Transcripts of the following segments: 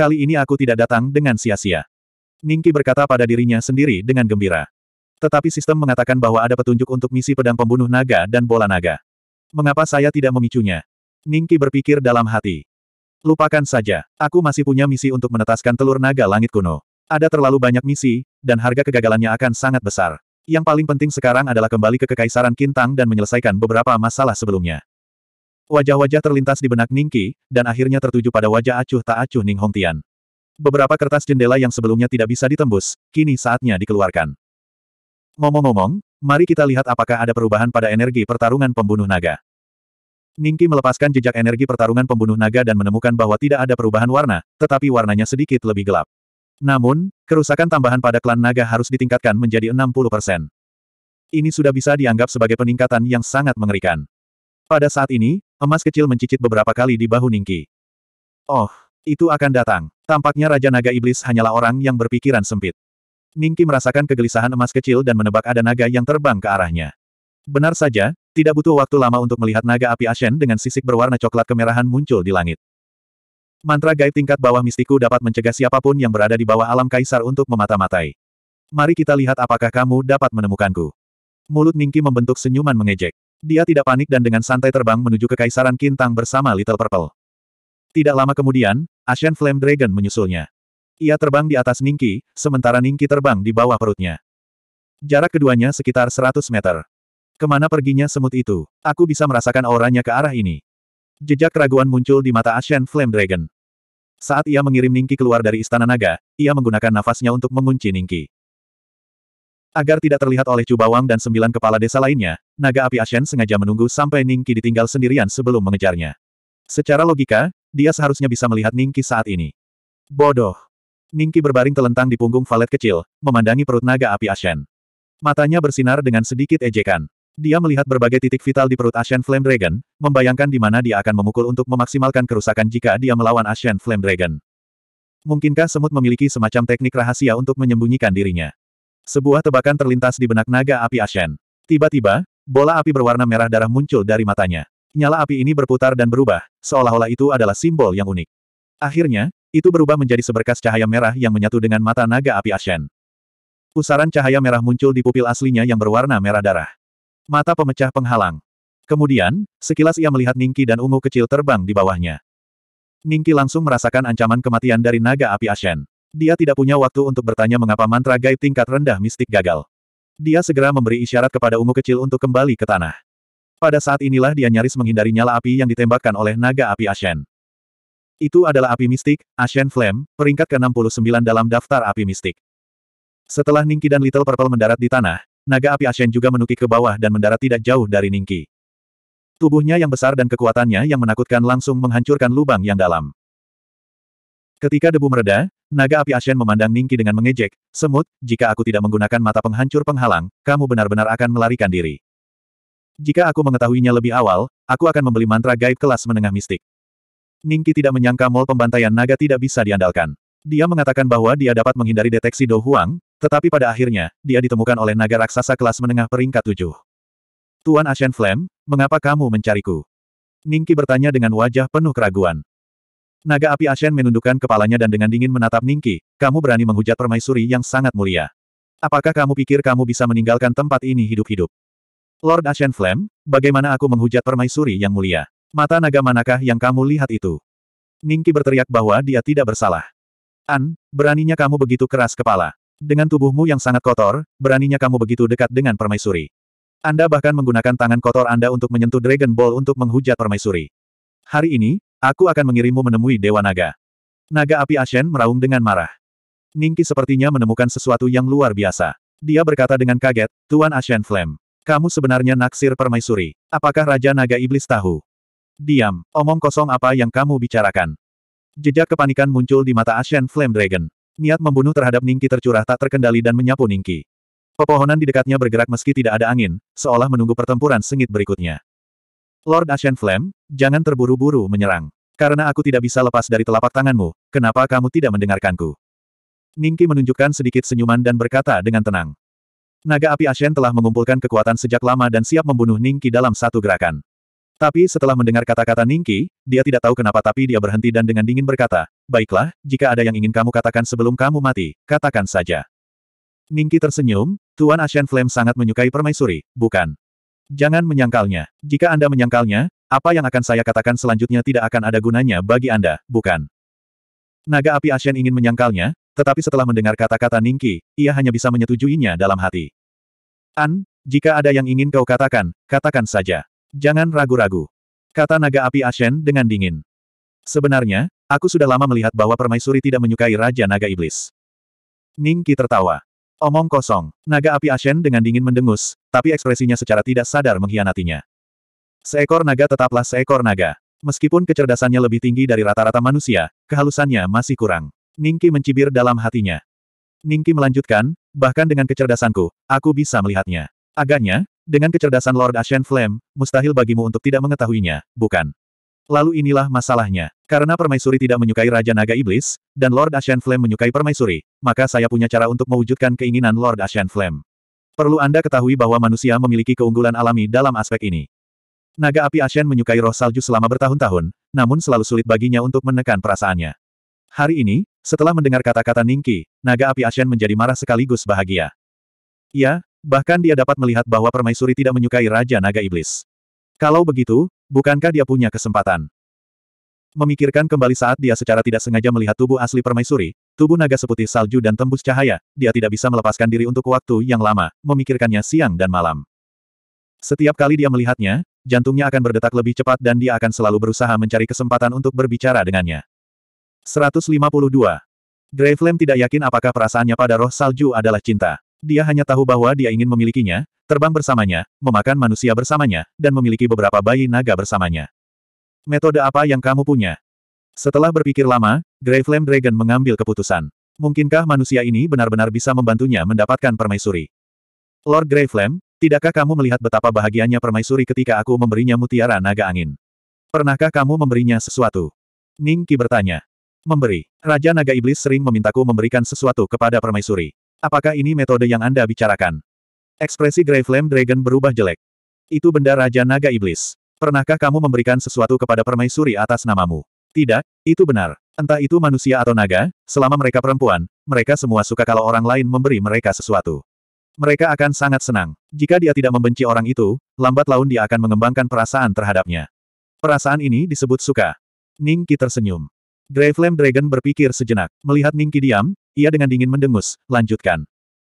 Kali ini aku tidak datang dengan sia-sia. Ningki berkata pada dirinya sendiri dengan gembira. Tetapi sistem mengatakan bahwa ada petunjuk untuk misi pedang pembunuh naga dan bola naga. Mengapa saya tidak memicunya? Ningki berpikir dalam hati. Lupakan saja, aku masih punya misi untuk menetaskan telur naga langit kuno. Ada terlalu banyak misi, dan harga kegagalannya akan sangat besar. Yang paling penting sekarang adalah kembali ke Kekaisaran Kintang dan menyelesaikan beberapa masalah sebelumnya. Wajah-wajah terlintas di benak Ningqi, dan akhirnya tertuju pada wajah acuh tak acuh Ning Tian. Beberapa kertas jendela yang sebelumnya tidak bisa ditembus, kini saatnya dikeluarkan. Ngomong-ngomong, mari kita lihat apakah ada perubahan pada energi pertarungan pembunuh naga. Ningki melepaskan jejak energi pertarungan pembunuh naga dan menemukan bahwa tidak ada perubahan warna, tetapi warnanya sedikit lebih gelap. Namun, kerusakan tambahan pada klan naga harus ditingkatkan menjadi 60%. Ini sudah bisa dianggap sebagai peningkatan yang sangat mengerikan. Pada saat ini, Emas kecil mencicit beberapa kali di bahu Ningki. Oh, itu akan datang. Tampaknya Raja Naga Iblis hanyalah orang yang berpikiran sempit. Ningki merasakan kegelisahan emas kecil dan menebak ada naga yang terbang ke arahnya. Benar saja, tidak butuh waktu lama untuk melihat naga api Ashen dengan sisik berwarna coklat kemerahan muncul di langit. Mantra gaib tingkat bawah mistiku dapat mencegah siapapun yang berada di bawah alam kaisar untuk memata-matai. Mari kita lihat apakah kamu dapat menemukanku. Mulut Ningki membentuk senyuman mengejek. Dia tidak panik dan dengan santai terbang menuju ke Kaisaran Kintang bersama Little Purple. Tidak lama kemudian, Ashen Flame Dragon menyusulnya. Ia terbang di atas Ningki, sementara Ningki terbang di bawah perutnya. Jarak keduanya sekitar 100 meter. Kemana perginya semut itu? Aku bisa merasakan auranya ke arah ini. Jejak keraguan muncul di mata Ashen Flame Dragon. Saat ia mengirim Ningki keluar dari Istana Naga, ia menggunakan nafasnya untuk mengunci Ningki. Agar tidak terlihat oleh cubawang dan sembilan kepala desa lainnya, naga api Ashen sengaja menunggu sampai Ningki ditinggal sendirian sebelum mengejarnya. Secara logika, dia seharusnya bisa melihat Ningki saat ini. Bodoh. Ningki berbaring telentang di punggung valet kecil, memandangi perut naga api Ashen. Matanya bersinar dengan sedikit ejekan. Dia melihat berbagai titik vital di perut Ashen Flame Dragon, membayangkan di mana dia akan memukul untuk memaksimalkan kerusakan jika dia melawan Ashen Flame Dragon. Mungkinkah semut memiliki semacam teknik rahasia untuk menyembunyikan dirinya? Sebuah tebakan terlintas di benak naga api Ashen. Tiba-tiba, bola api berwarna merah darah muncul dari matanya. Nyala api ini berputar dan berubah, seolah-olah itu adalah simbol yang unik. Akhirnya, itu berubah menjadi seberkas cahaya merah yang menyatu dengan mata naga api Ashen. Pusaran cahaya merah muncul di pupil aslinya yang berwarna merah darah. Mata pemecah penghalang. Kemudian, sekilas ia melihat Ningki dan ungu kecil terbang di bawahnya. Ningki langsung merasakan ancaman kematian dari naga api Ashen. Dia tidak punya waktu untuk bertanya mengapa mantra gaib tingkat rendah mistik gagal. Dia segera memberi isyarat kepada ungu kecil untuk kembali ke tanah. Pada saat inilah dia nyaris menghindari nyala api yang ditembakkan oleh naga api Ashen. Itu adalah api mistik, Ashen Flame, peringkat ke-69 dalam daftar api mistik. Setelah Ningki dan Little Purple mendarat di tanah, naga api Ashen juga menukik ke bawah dan mendarat tidak jauh dari Ningki. Tubuhnya yang besar dan kekuatannya yang menakutkan langsung menghancurkan lubang yang dalam. Ketika debu mereda, Naga api Ashen memandang Ningki dengan mengejek, semut, jika aku tidak menggunakan mata penghancur penghalang, kamu benar-benar akan melarikan diri. Jika aku mengetahuinya lebih awal, aku akan membeli mantra gaib kelas menengah mistik. Ningki tidak menyangka mol pembantaian naga tidak bisa diandalkan. Dia mengatakan bahwa dia dapat menghindari deteksi Do Huang, tetapi pada akhirnya, dia ditemukan oleh naga raksasa kelas menengah peringkat tujuh. Tuan Ashen Flame, mengapa kamu mencariku? Ningki bertanya dengan wajah penuh keraguan. Naga api Ashen menundukkan kepalanya dan dengan dingin menatap Ningki, kamu berani menghujat permaisuri yang sangat mulia. Apakah kamu pikir kamu bisa meninggalkan tempat ini hidup-hidup? Lord Ashen Flame, bagaimana aku menghujat permaisuri yang mulia? Mata naga manakah yang kamu lihat itu? Ningki berteriak bahwa dia tidak bersalah. An, beraninya kamu begitu keras kepala. Dengan tubuhmu yang sangat kotor, beraninya kamu begitu dekat dengan permaisuri. Anda bahkan menggunakan tangan kotor Anda untuk menyentuh Dragon Ball untuk menghujat permaisuri. Hari ini, Aku akan mengirimmu menemui Dewa Naga. Naga api Ashen meraung dengan marah. Ningki sepertinya menemukan sesuatu yang luar biasa. Dia berkata dengan kaget, Tuan Ashen Flame. Kamu sebenarnya naksir permaisuri. Apakah Raja Naga Iblis tahu? Diam, omong kosong apa yang kamu bicarakan. Jejak kepanikan muncul di mata Ashen Flame Dragon. Niat membunuh terhadap Ningki tercurah tak terkendali dan menyapu Ningki. Pepohonan di dekatnya bergerak meski tidak ada angin, seolah menunggu pertempuran sengit berikutnya. Lord Ashen Flame, jangan terburu-buru menyerang. Karena aku tidak bisa lepas dari telapak tanganmu, kenapa kamu tidak mendengarkanku? Ningki menunjukkan sedikit senyuman dan berkata dengan tenang. Naga api Ashen telah mengumpulkan kekuatan sejak lama dan siap membunuh Ningki dalam satu gerakan. Tapi setelah mendengar kata-kata Ningki, dia tidak tahu kenapa tapi dia berhenti dan dengan dingin berkata, Baiklah, jika ada yang ingin kamu katakan sebelum kamu mati, katakan saja. Ningki tersenyum, Tuan Ashen Flame sangat menyukai permaisuri, bukan? Jangan menyangkalnya. Jika Anda menyangkalnya, apa yang akan saya katakan selanjutnya tidak akan ada gunanya bagi Anda, bukan? Naga api Ashen ingin menyangkalnya, tetapi setelah mendengar kata-kata Ningki, ia hanya bisa menyetujuinya dalam hati. An, jika ada yang ingin kau katakan, katakan saja. Jangan ragu-ragu. Kata naga api Ashen dengan dingin. Sebenarnya, aku sudah lama melihat bahwa permaisuri tidak menyukai Raja Naga Iblis. Ningki tertawa. Omong kosong, naga api Ashen dengan dingin mendengus, tapi ekspresinya secara tidak sadar mengkhianatinya. Seekor naga tetaplah seekor naga. Meskipun kecerdasannya lebih tinggi dari rata-rata manusia, kehalusannya masih kurang. Ningki mencibir dalam hatinya. Ningki melanjutkan, bahkan dengan kecerdasanku, aku bisa melihatnya. Agaknya, dengan kecerdasan Lord Ashen Flame, mustahil bagimu untuk tidak mengetahuinya, bukan? Lalu inilah masalahnya. Karena permaisuri tidak menyukai Raja Naga Iblis, dan Lord Ashen Flame menyukai permaisuri, maka saya punya cara untuk mewujudkan keinginan Lord Ashen Flame. Perlu Anda ketahui bahwa manusia memiliki keunggulan alami dalam aspek ini. Naga api Ashen menyukai roh salju selama bertahun-tahun, namun selalu sulit baginya untuk menekan perasaannya. Hari ini, setelah mendengar kata-kata Ningki, naga api Ashen menjadi marah sekaligus bahagia. Ya, bahkan dia dapat melihat bahwa permaisuri tidak menyukai Raja Naga Iblis. Kalau begitu, bukankah dia punya kesempatan? Memikirkan kembali saat dia secara tidak sengaja melihat tubuh asli permaisuri, tubuh naga seputih salju dan tembus cahaya, dia tidak bisa melepaskan diri untuk waktu yang lama, memikirkannya siang dan malam. Setiap kali dia melihatnya, jantungnya akan berdetak lebih cepat dan dia akan selalu berusaha mencari kesempatan untuk berbicara dengannya. 152. Grey Flame tidak yakin apakah perasaannya pada roh salju adalah cinta. Dia hanya tahu bahwa dia ingin memilikinya, terbang bersamanya, memakan manusia bersamanya, dan memiliki beberapa bayi naga bersamanya. Metode apa yang kamu punya? Setelah berpikir lama, Graveland Dragon mengambil keputusan. Mungkinkah manusia ini benar-benar bisa membantunya mendapatkan permaisuri? Lord Graveland, tidakkah kamu melihat betapa bahagianya permaisuri ketika aku memberinya mutiara naga angin? Pernahkah kamu memberinya sesuatu? Ning Qi bertanya. Memberi. Raja Naga Iblis sering memintaku memberikan sesuatu kepada permaisuri. Apakah ini metode yang Anda bicarakan? Ekspresi Grey Flame Dragon berubah jelek. Itu benda Raja Naga Iblis. Pernahkah kamu memberikan sesuatu kepada permaisuri atas namamu? Tidak, itu benar. Entah itu manusia atau naga, selama mereka perempuan, mereka semua suka kalau orang lain memberi mereka sesuatu. Mereka akan sangat senang. Jika dia tidak membenci orang itu, lambat laun dia akan mengembangkan perasaan terhadapnya. Perasaan ini disebut suka. Ningki tersenyum. Grey Flame Dragon berpikir sejenak. Melihat Ningki diam, ia dengan dingin mendengus, lanjutkan.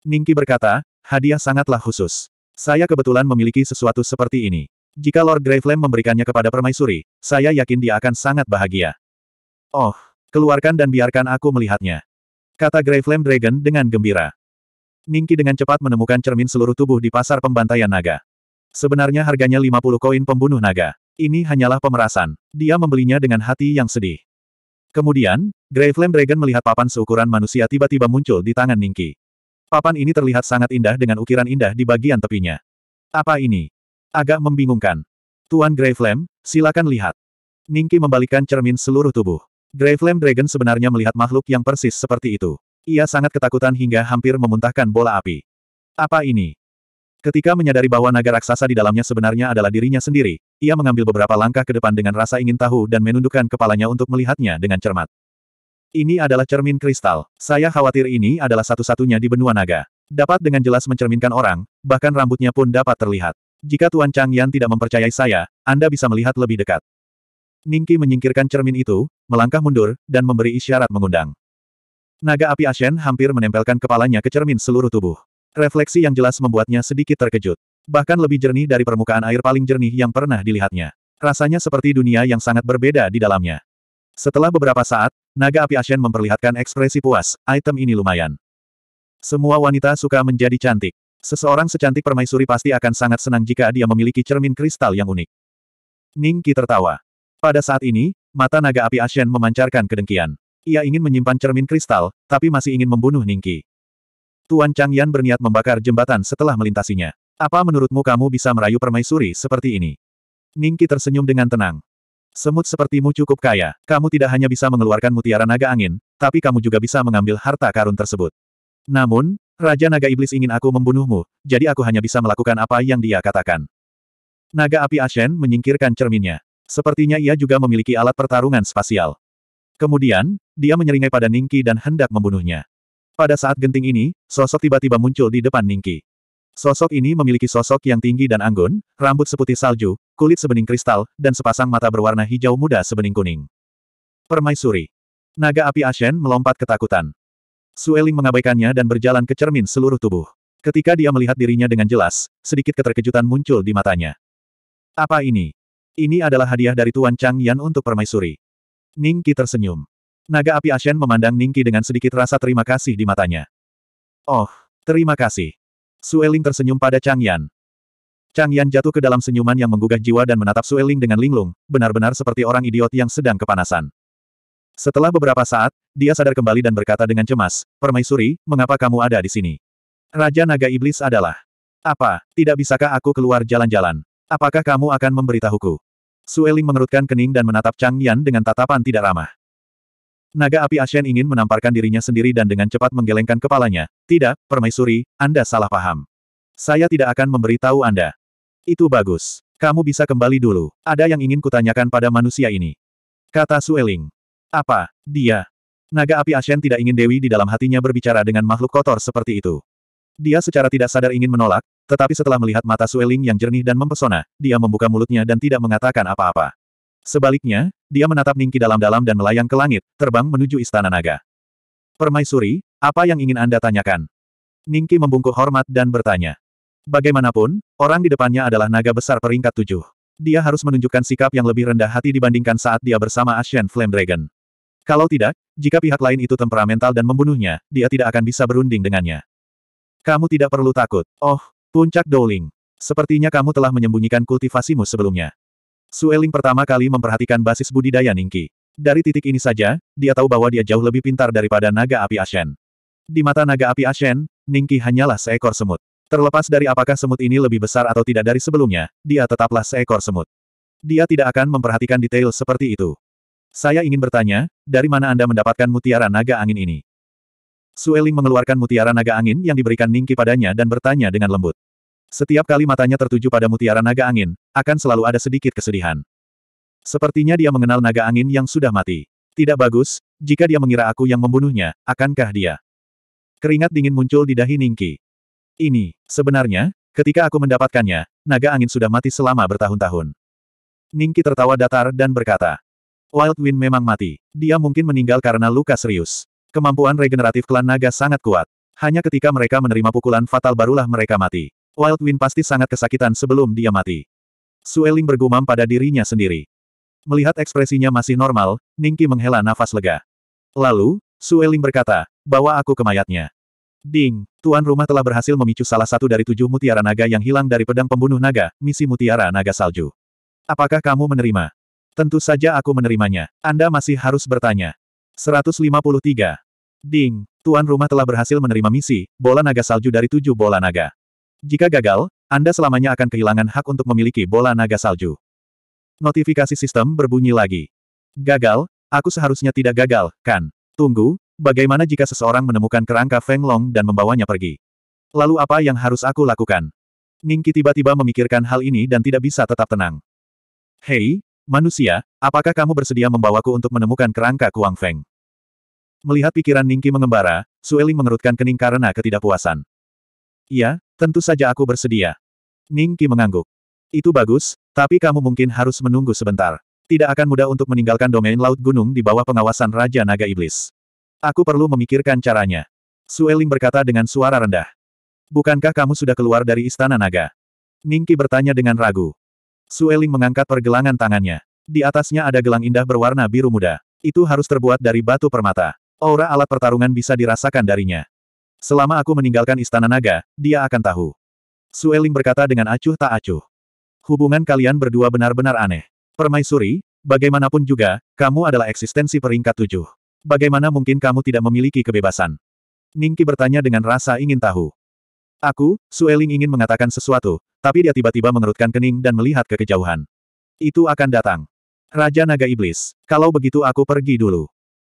Ningki berkata, hadiah sangatlah khusus. Saya kebetulan memiliki sesuatu seperti ini. Jika Lord Graveland memberikannya kepada permaisuri, saya yakin dia akan sangat bahagia. Oh, keluarkan dan biarkan aku melihatnya. Kata Graveland Dragon dengan gembira. Ningki dengan cepat menemukan cermin seluruh tubuh di pasar pembantaian naga. Sebenarnya harganya 50 koin pembunuh naga. Ini hanyalah pemerasan. Dia membelinya dengan hati yang sedih. Kemudian, Graveland Dragon melihat papan seukuran manusia tiba-tiba muncul di tangan Ningki. Papan ini terlihat sangat indah dengan ukiran indah di bagian tepinya. Apa ini? Agak membingungkan. Tuan Graveland, silakan lihat. Ningki membalikkan cermin seluruh tubuh. Graveland Dragon sebenarnya melihat makhluk yang persis seperti itu. Ia sangat ketakutan hingga hampir memuntahkan bola api. Apa ini? Ketika menyadari bahwa naga raksasa di dalamnya sebenarnya adalah dirinya sendiri, ia mengambil beberapa langkah ke depan dengan rasa ingin tahu dan menundukkan kepalanya untuk melihatnya dengan cermat. Ini adalah cermin kristal. Saya khawatir ini adalah satu-satunya di benua naga. Dapat dengan jelas mencerminkan orang, bahkan rambutnya pun dapat terlihat. Jika Tuan Chang Yan tidak mempercayai saya, Anda bisa melihat lebih dekat. Ningki menyingkirkan cermin itu, melangkah mundur, dan memberi isyarat mengundang. Naga api Ashen hampir menempelkan kepalanya ke cermin seluruh tubuh. Refleksi yang jelas membuatnya sedikit terkejut. Bahkan lebih jernih dari permukaan air paling jernih yang pernah dilihatnya. Rasanya seperti dunia yang sangat berbeda di dalamnya. Setelah beberapa saat, naga api Ashen memperlihatkan ekspresi puas, item ini lumayan. Semua wanita suka menjadi cantik. Seseorang secantik permaisuri pasti akan sangat senang jika dia memiliki cermin kristal yang unik. Ningki tertawa. Pada saat ini, mata naga api Ashen memancarkan kedengkian. Ia ingin menyimpan cermin kristal, tapi masih ingin membunuh Ningki. Tuan Chang Yan berniat membakar jembatan setelah melintasinya. Apa menurutmu kamu bisa merayu permaisuri seperti ini? Ningki tersenyum dengan tenang. Semut sepertimu cukup kaya, kamu tidak hanya bisa mengeluarkan mutiara naga angin, tapi kamu juga bisa mengambil harta karun tersebut. Namun, Raja Naga Iblis ingin aku membunuhmu, jadi aku hanya bisa melakukan apa yang dia katakan. Naga api Ashen menyingkirkan cerminnya. Sepertinya ia juga memiliki alat pertarungan spasial. Kemudian, dia menyeringai pada Ningki dan hendak membunuhnya. Pada saat genting ini, sosok tiba-tiba muncul di depan Ningki. Sosok ini memiliki sosok yang tinggi dan anggun, rambut seputih salju, kulit sebening kristal, dan sepasang mata berwarna hijau muda sebening kuning. Permaisuri. Naga api Ashen melompat ketakutan. Sueling mengabaikannya dan berjalan ke cermin seluruh tubuh. Ketika dia melihat dirinya dengan jelas, sedikit keterkejutan muncul di matanya. Apa ini? Ini adalah hadiah dari Tuan Chang Yan untuk permaisuri. Ningki tersenyum. Naga api Ashen memandang Ningki dengan sedikit rasa terima kasih di matanya. Oh, terima kasih. Sueling tersenyum pada Chang Yan. Chang Yan jatuh ke dalam senyuman yang menggugah jiwa dan menatap Sue Ling dengan linglung, benar-benar seperti orang idiot yang sedang kepanasan. Setelah beberapa saat, dia sadar kembali dan berkata dengan cemas, Permaisuri, mengapa kamu ada di sini? Raja Naga Iblis adalah. Apa, tidak bisakah aku keluar jalan-jalan? Apakah kamu akan memberitahuku? Sue Ling mengerutkan kening dan menatap Chang Yan dengan tatapan tidak ramah. Naga api Ashen ingin menamparkan dirinya sendiri dan dengan cepat menggelengkan kepalanya. Tidak, permaisuri, Anda salah paham. Saya tidak akan memberitahu Anda. Itu bagus. Kamu bisa kembali dulu. Ada yang ingin kutanyakan pada manusia ini. Kata Sueling. Apa? Dia. Naga api Ashen tidak ingin Dewi di dalam hatinya berbicara dengan makhluk kotor seperti itu. Dia secara tidak sadar ingin menolak, tetapi setelah melihat mata Sueling yang jernih dan mempesona, dia membuka mulutnya dan tidak mengatakan apa-apa. Sebaliknya, dia menatap Ningki dalam-dalam dan melayang ke langit, terbang menuju istana naga. Permaisuri, apa yang ingin Anda tanyakan? Ningki membungkuk hormat dan bertanya. Bagaimanapun, orang di depannya adalah naga besar peringkat tujuh. Dia harus menunjukkan sikap yang lebih rendah hati dibandingkan saat dia bersama Ashen Flame Dragon. Kalau tidak, jika pihak lain itu temperamental dan membunuhnya, dia tidak akan bisa berunding dengannya. Kamu tidak perlu takut. Oh, puncak Dowling. Sepertinya kamu telah menyembunyikan kultivasimu sebelumnya. Sueling pertama kali memperhatikan basis budidaya Ningki. Dari titik ini saja, dia tahu bahwa dia jauh lebih pintar daripada naga api Ashen. Di mata naga api Ashen, Ningki hanyalah seekor semut. Terlepas dari apakah semut ini lebih besar atau tidak dari sebelumnya, dia tetaplah seekor semut. Dia tidak akan memperhatikan detail seperti itu. Saya ingin bertanya, dari mana Anda mendapatkan mutiara naga angin ini? Sueling mengeluarkan mutiara naga angin yang diberikan Ningki padanya dan bertanya dengan lembut. Setiap kali matanya tertuju pada mutiara naga angin, akan selalu ada sedikit kesedihan. Sepertinya dia mengenal naga angin yang sudah mati. Tidak bagus, jika dia mengira aku yang membunuhnya, akankah dia? Keringat dingin muncul di dahi Ningki ini. Sebenarnya, ketika aku mendapatkannya, naga angin sudah mati selama bertahun-tahun. Ningki tertawa datar dan berkata, Wild Wind memang mati. Dia mungkin meninggal karena luka serius. Kemampuan regeneratif klan naga sangat kuat. Hanya ketika mereka menerima pukulan fatal barulah mereka mati. Wild Wind pasti sangat kesakitan sebelum dia mati. Sueling bergumam pada dirinya sendiri. Melihat ekspresinya masih normal, Ningki menghela nafas lega. Lalu, Sueling berkata, bawa aku ke mayatnya. Ding, tuan rumah telah berhasil memicu salah satu dari tujuh mutiara naga yang hilang dari pedang pembunuh naga, misi mutiara naga salju. Apakah kamu menerima? Tentu saja aku menerimanya. Anda masih harus bertanya. 153. Ding, tuan rumah telah berhasil menerima misi, bola naga salju dari tujuh bola naga. Jika gagal, Anda selamanya akan kehilangan hak untuk memiliki bola naga salju. Notifikasi sistem berbunyi lagi. Gagal, aku seharusnya tidak gagal, kan? Tunggu, Bagaimana jika seseorang menemukan kerangka Feng Long dan membawanya pergi? Lalu apa yang harus aku lakukan? Ningki tiba-tiba memikirkan hal ini dan tidak bisa tetap tenang. Hei, manusia, apakah kamu bersedia membawaku untuk menemukan kerangka Kuang Feng? Melihat pikiran Ningki mengembara, Sueling mengerutkan kening karena ketidakpuasan. Iya, tentu saja aku bersedia. Ningki mengangguk. Itu bagus, tapi kamu mungkin harus menunggu sebentar. Tidak akan mudah untuk meninggalkan domain laut gunung di bawah pengawasan Raja Naga Iblis. Aku perlu memikirkan caranya. Sueling berkata dengan suara rendah. Bukankah kamu sudah keluar dari istana naga? Ningki bertanya dengan ragu. Sueling mengangkat pergelangan tangannya. Di atasnya ada gelang indah berwarna biru muda. Itu harus terbuat dari batu permata. Aura alat pertarungan bisa dirasakan darinya. Selama aku meninggalkan istana naga, dia akan tahu. Sueling berkata dengan acuh tak acuh. Hubungan kalian berdua benar-benar aneh. Permaisuri, bagaimanapun juga, kamu adalah eksistensi peringkat tujuh. Bagaimana mungkin kamu tidak memiliki kebebasan? Ningki bertanya dengan rasa ingin tahu. Aku, Sueling ingin mengatakan sesuatu, tapi dia tiba-tiba mengerutkan kening dan melihat ke kejauhan. Itu akan datang. Raja Naga Iblis, kalau begitu aku pergi dulu.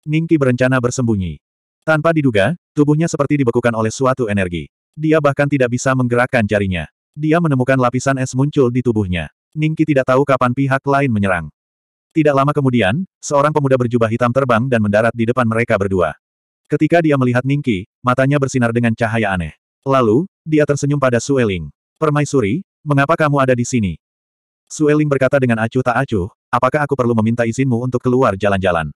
Ningki berencana bersembunyi. Tanpa diduga, tubuhnya seperti dibekukan oleh suatu energi. Dia bahkan tidak bisa menggerakkan jarinya. Dia menemukan lapisan es muncul di tubuhnya. Ningki tidak tahu kapan pihak lain menyerang. Tidak lama kemudian, seorang pemuda berjubah hitam terbang dan mendarat di depan mereka berdua. Ketika dia melihat Ningki, matanya bersinar dengan cahaya aneh. Lalu, dia tersenyum pada Sueling. Permaisuri, mengapa kamu ada di sini? Sueling berkata dengan acuh tak acuh, apakah aku perlu meminta izinmu untuk keluar jalan-jalan?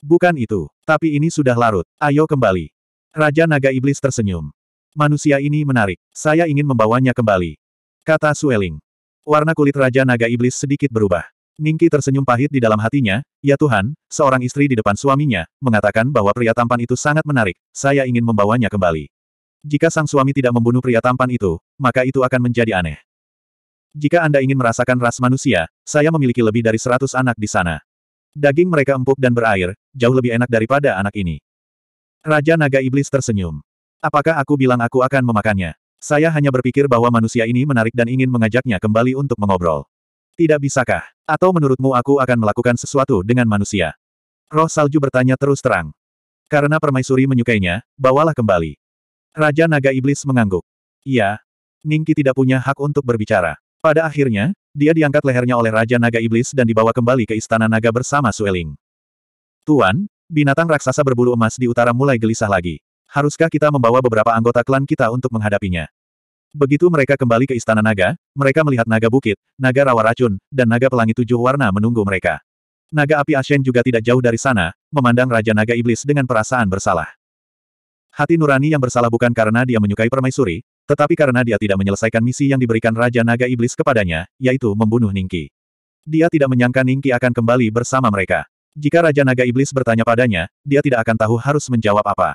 Bukan itu, tapi ini sudah larut, ayo kembali. Raja Naga Iblis tersenyum. Manusia ini menarik, saya ingin membawanya kembali. Kata Sueling. Warna kulit Raja Naga Iblis sedikit berubah. Ningki tersenyum pahit di dalam hatinya, ya Tuhan, seorang istri di depan suaminya, mengatakan bahwa pria tampan itu sangat menarik, saya ingin membawanya kembali. Jika sang suami tidak membunuh pria tampan itu, maka itu akan menjadi aneh. Jika Anda ingin merasakan ras manusia, saya memiliki lebih dari seratus anak di sana. Daging mereka empuk dan berair, jauh lebih enak daripada anak ini. Raja Naga Iblis tersenyum. Apakah aku bilang aku akan memakannya? Saya hanya berpikir bahwa manusia ini menarik dan ingin mengajaknya kembali untuk mengobrol. Tidak bisakah? Atau menurutmu aku akan melakukan sesuatu dengan manusia? Roh salju bertanya terus terang. Karena permaisuri menyukainya, bawalah kembali. Raja Naga Iblis mengangguk. Iya. Ningki tidak punya hak untuk berbicara. Pada akhirnya, dia diangkat lehernya oleh Raja Naga Iblis dan dibawa kembali ke Istana Naga bersama Sueling. Tuan, binatang raksasa berbulu emas di utara mulai gelisah lagi. Haruskah kita membawa beberapa anggota klan kita untuk menghadapinya? Begitu mereka kembali ke Istana Naga, mereka melihat naga bukit, naga rawa racun, dan naga pelangi tujuh warna menunggu mereka. Naga api Ashen juga tidak jauh dari sana, memandang Raja Naga Iblis dengan perasaan bersalah. Hati nurani yang bersalah bukan karena dia menyukai permaisuri, tetapi karena dia tidak menyelesaikan misi yang diberikan Raja Naga Iblis kepadanya, yaitu membunuh Ningki. Dia tidak menyangka Ningki akan kembali bersama mereka. Jika Raja Naga Iblis bertanya padanya, dia tidak akan tahu harus menjawab apa.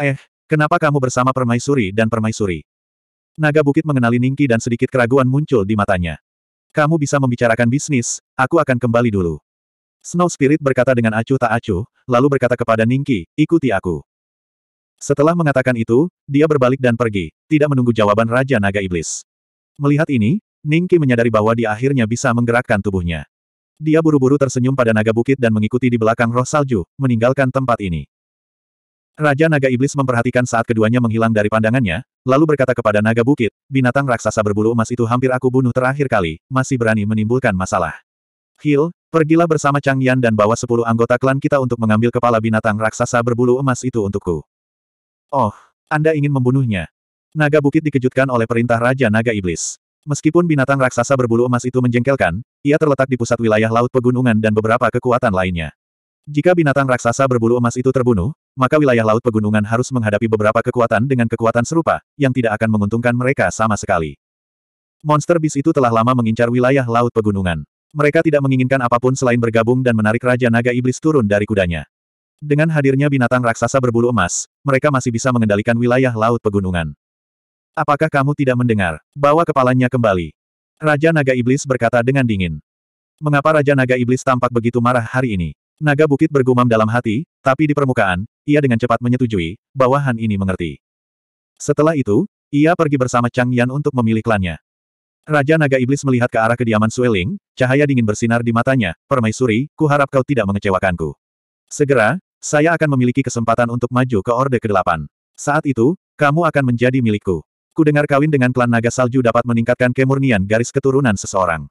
Eh, kenapa kamu bersama permaisuri dan permaisuri? Naga Bukit mengenali Ningki dan sedikit keraguan muncul di matanya. Kamu bisa membicarakan bisnis, aku akan kembali dulu. Snow Spirit berkata dengan acuh tak acuh, lalu berkata kepada Ningki, ikuti aku. Setelah mengatakan itu, dia berbalik dan pergi, tidak menunggu jawaban Raja Naga Iblis. Melihat ini, Ningki menyadari bahwa dia akhirnya bisa menggerakkan tubuhnya. Dia buru-buru tersenyum pada naga bukit dan mengikuti di belakang roh salju, meninggalkan tempat ini. Raja Naga Iblis memperhatikan saat keduanya menghilang dari pandangannya, lalu berkata kepada Naga Bukit, binatang raksasa berbulu emas itu hampir aku bunuh terakhir kali, masih berani menimbulkan masalah. Hil, pergilah bersama Chang Yan dan bawa sepuluh anggota klan kita untuk mengambil kepala binatang raksasa berbulu emas itu untukku. Oh, Anda ingin membunuhnya. Naga Bukit dikejutkan oleh perintah Raja Naga Iblis. Meskipun binatang raksasa berbulu emas itu menjengkelkan, ia terletak di pusat wilayah laut pegunungan dan beberapa kekuatan lainnya. Jika binatang raksasa berbulu emas itu terbunuh, maka wilayah laut pegunungan harus menghadapi beberapa kekuatan dengan kekuatan serupa, yang tidak akan menguntungkan mereka sama sekali. Monster bis itu telah lama mengincar wilayah laut pegunungan. Mereka tidak menginginkan apapun selain bergabung dan menarik Raja Naga Iblis turun dari kudanya. Dengan hadirnya binatang raksasa berbulu emas, mereka masih bisa mengendalikan wilayah laut pegunungan. Apakah kamu tidak mendengar? Bawa kepalanya kembali. Raja Naga Iblis berkata dengan dingin. Mengapa Raja Naga Iblis tampak begitu marah hari ini? Naga bukit bergumam dalam hati, tapi di permukaan, ia dengan cepat menyetujui, bahwa Han ini mengerti. Setelah itu, ia pergi bersama Chang Yan untuk memilih klannya. Raja Naga Iblis melihat ke arah kediaman Sueling, cahaya dingin bersinar di matanya, permaisuri, kuharap kau tidak mengecewakanku. Segera, saya akan memiliki kesempatan untuk maju ke Orde ke-8. Saat itu, kamu akan menjadi milikku. Ku dengar kawin dengan klan Naga Salju dapat meningkatkan kemurnian garis keturunan seseorang.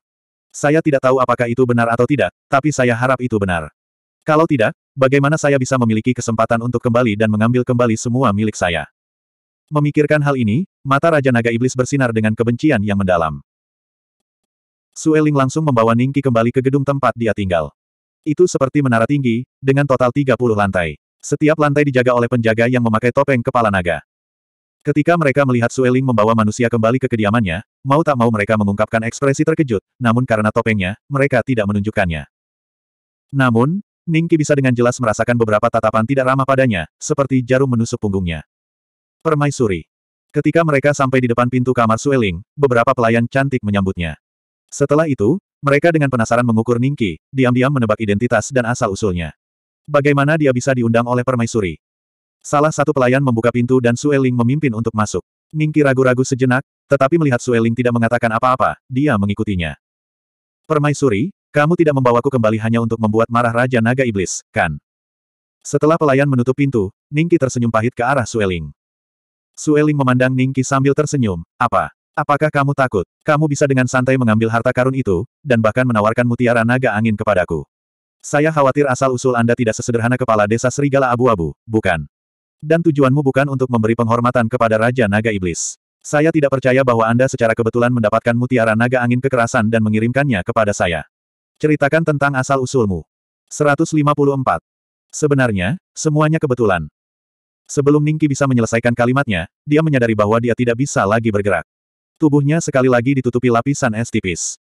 Saya tidak tahu apakah itu benar atau tidak, tapi saya harap itu benar. Kalau tidak, bagaimana saya bisa memiliki kesempatan untuk kembali dan mengambil kembali semua milik saya? Memikirkan hal ini, mata Raja Naga Iblis bersinar dengan kebencian yang mendalam. Sueling langsung membawa Ningki kembali ke gedung tempat dia tinggal. Itu seperti menara tinggi, dengan total 30 lantai. Setiap lantai dijaga oleh penjaga yang memakai topeng kepala naga. Ketika mereka melihat Sueling membawa manusia kembali ke kediamannya, mau tak mau mereka mengungkapkan ekspresi terkejut, namun karena topengnya, mereka tidak menunjukkannya. Namun, Ningki bisa dengan jelas merasakan beberapa tatapan tidak ramah padanya, seperti jarum menusuk punggungnya. Permaisuri. Ketika mereka sampai di depan pintu kamar Sueling, beberapa pelayan cantik menyambutnya. Setelah itu, mereka dengan penasaran mengukur Ningki, diam-diam menebak identitas dan asal-usulnya. Bagaimana dia bisa diundang oleh permaisuri? Salah satu pelayan membuka pintu dan Sueling memimpin untuk masuk. Ningki ragu-ragu sejenak, tetapi melihat Sueling tidak mengatakan apa-apa, dia mengikutinya. Permaisuri, kamu tidak membawaku kembali hanya untuk membuat marah Raja Naga Iblis, kan? Setelah pelayan menutup pintu, Ningki tersenyum pahit ke arah Sueling. Sueling memandang Ningki sambil tersenyum, apa? Apakah kamu takut? Kamu bisa dengan santai mengambil harta karun itu, dan bahkan menawarkan mutiara naga angin kepadaku. Saya khawatir asal-usul Anda tidak sesederhana kepala desa serigala abu-abu, bukan? Dan tujuanmu bukan untuk memberi penghormatan kepada Raja Naga Iblis. Saya tidak percaya bahwa Anda secara kebetulan mendapatkan mutiara naga angin kekerasan dan mengirimkannya kepada saya. Ceritakan tentang asal-usulmu. 154. Sebenarnya, semuanya kebetulan. Sebelum Ningki bisa menyelesaikan kalimatnya, dia menyadari bahwa dia tidak bisa lagi bergerak. Tubuhnya sekali lagi ditutupi lapisan es tipis.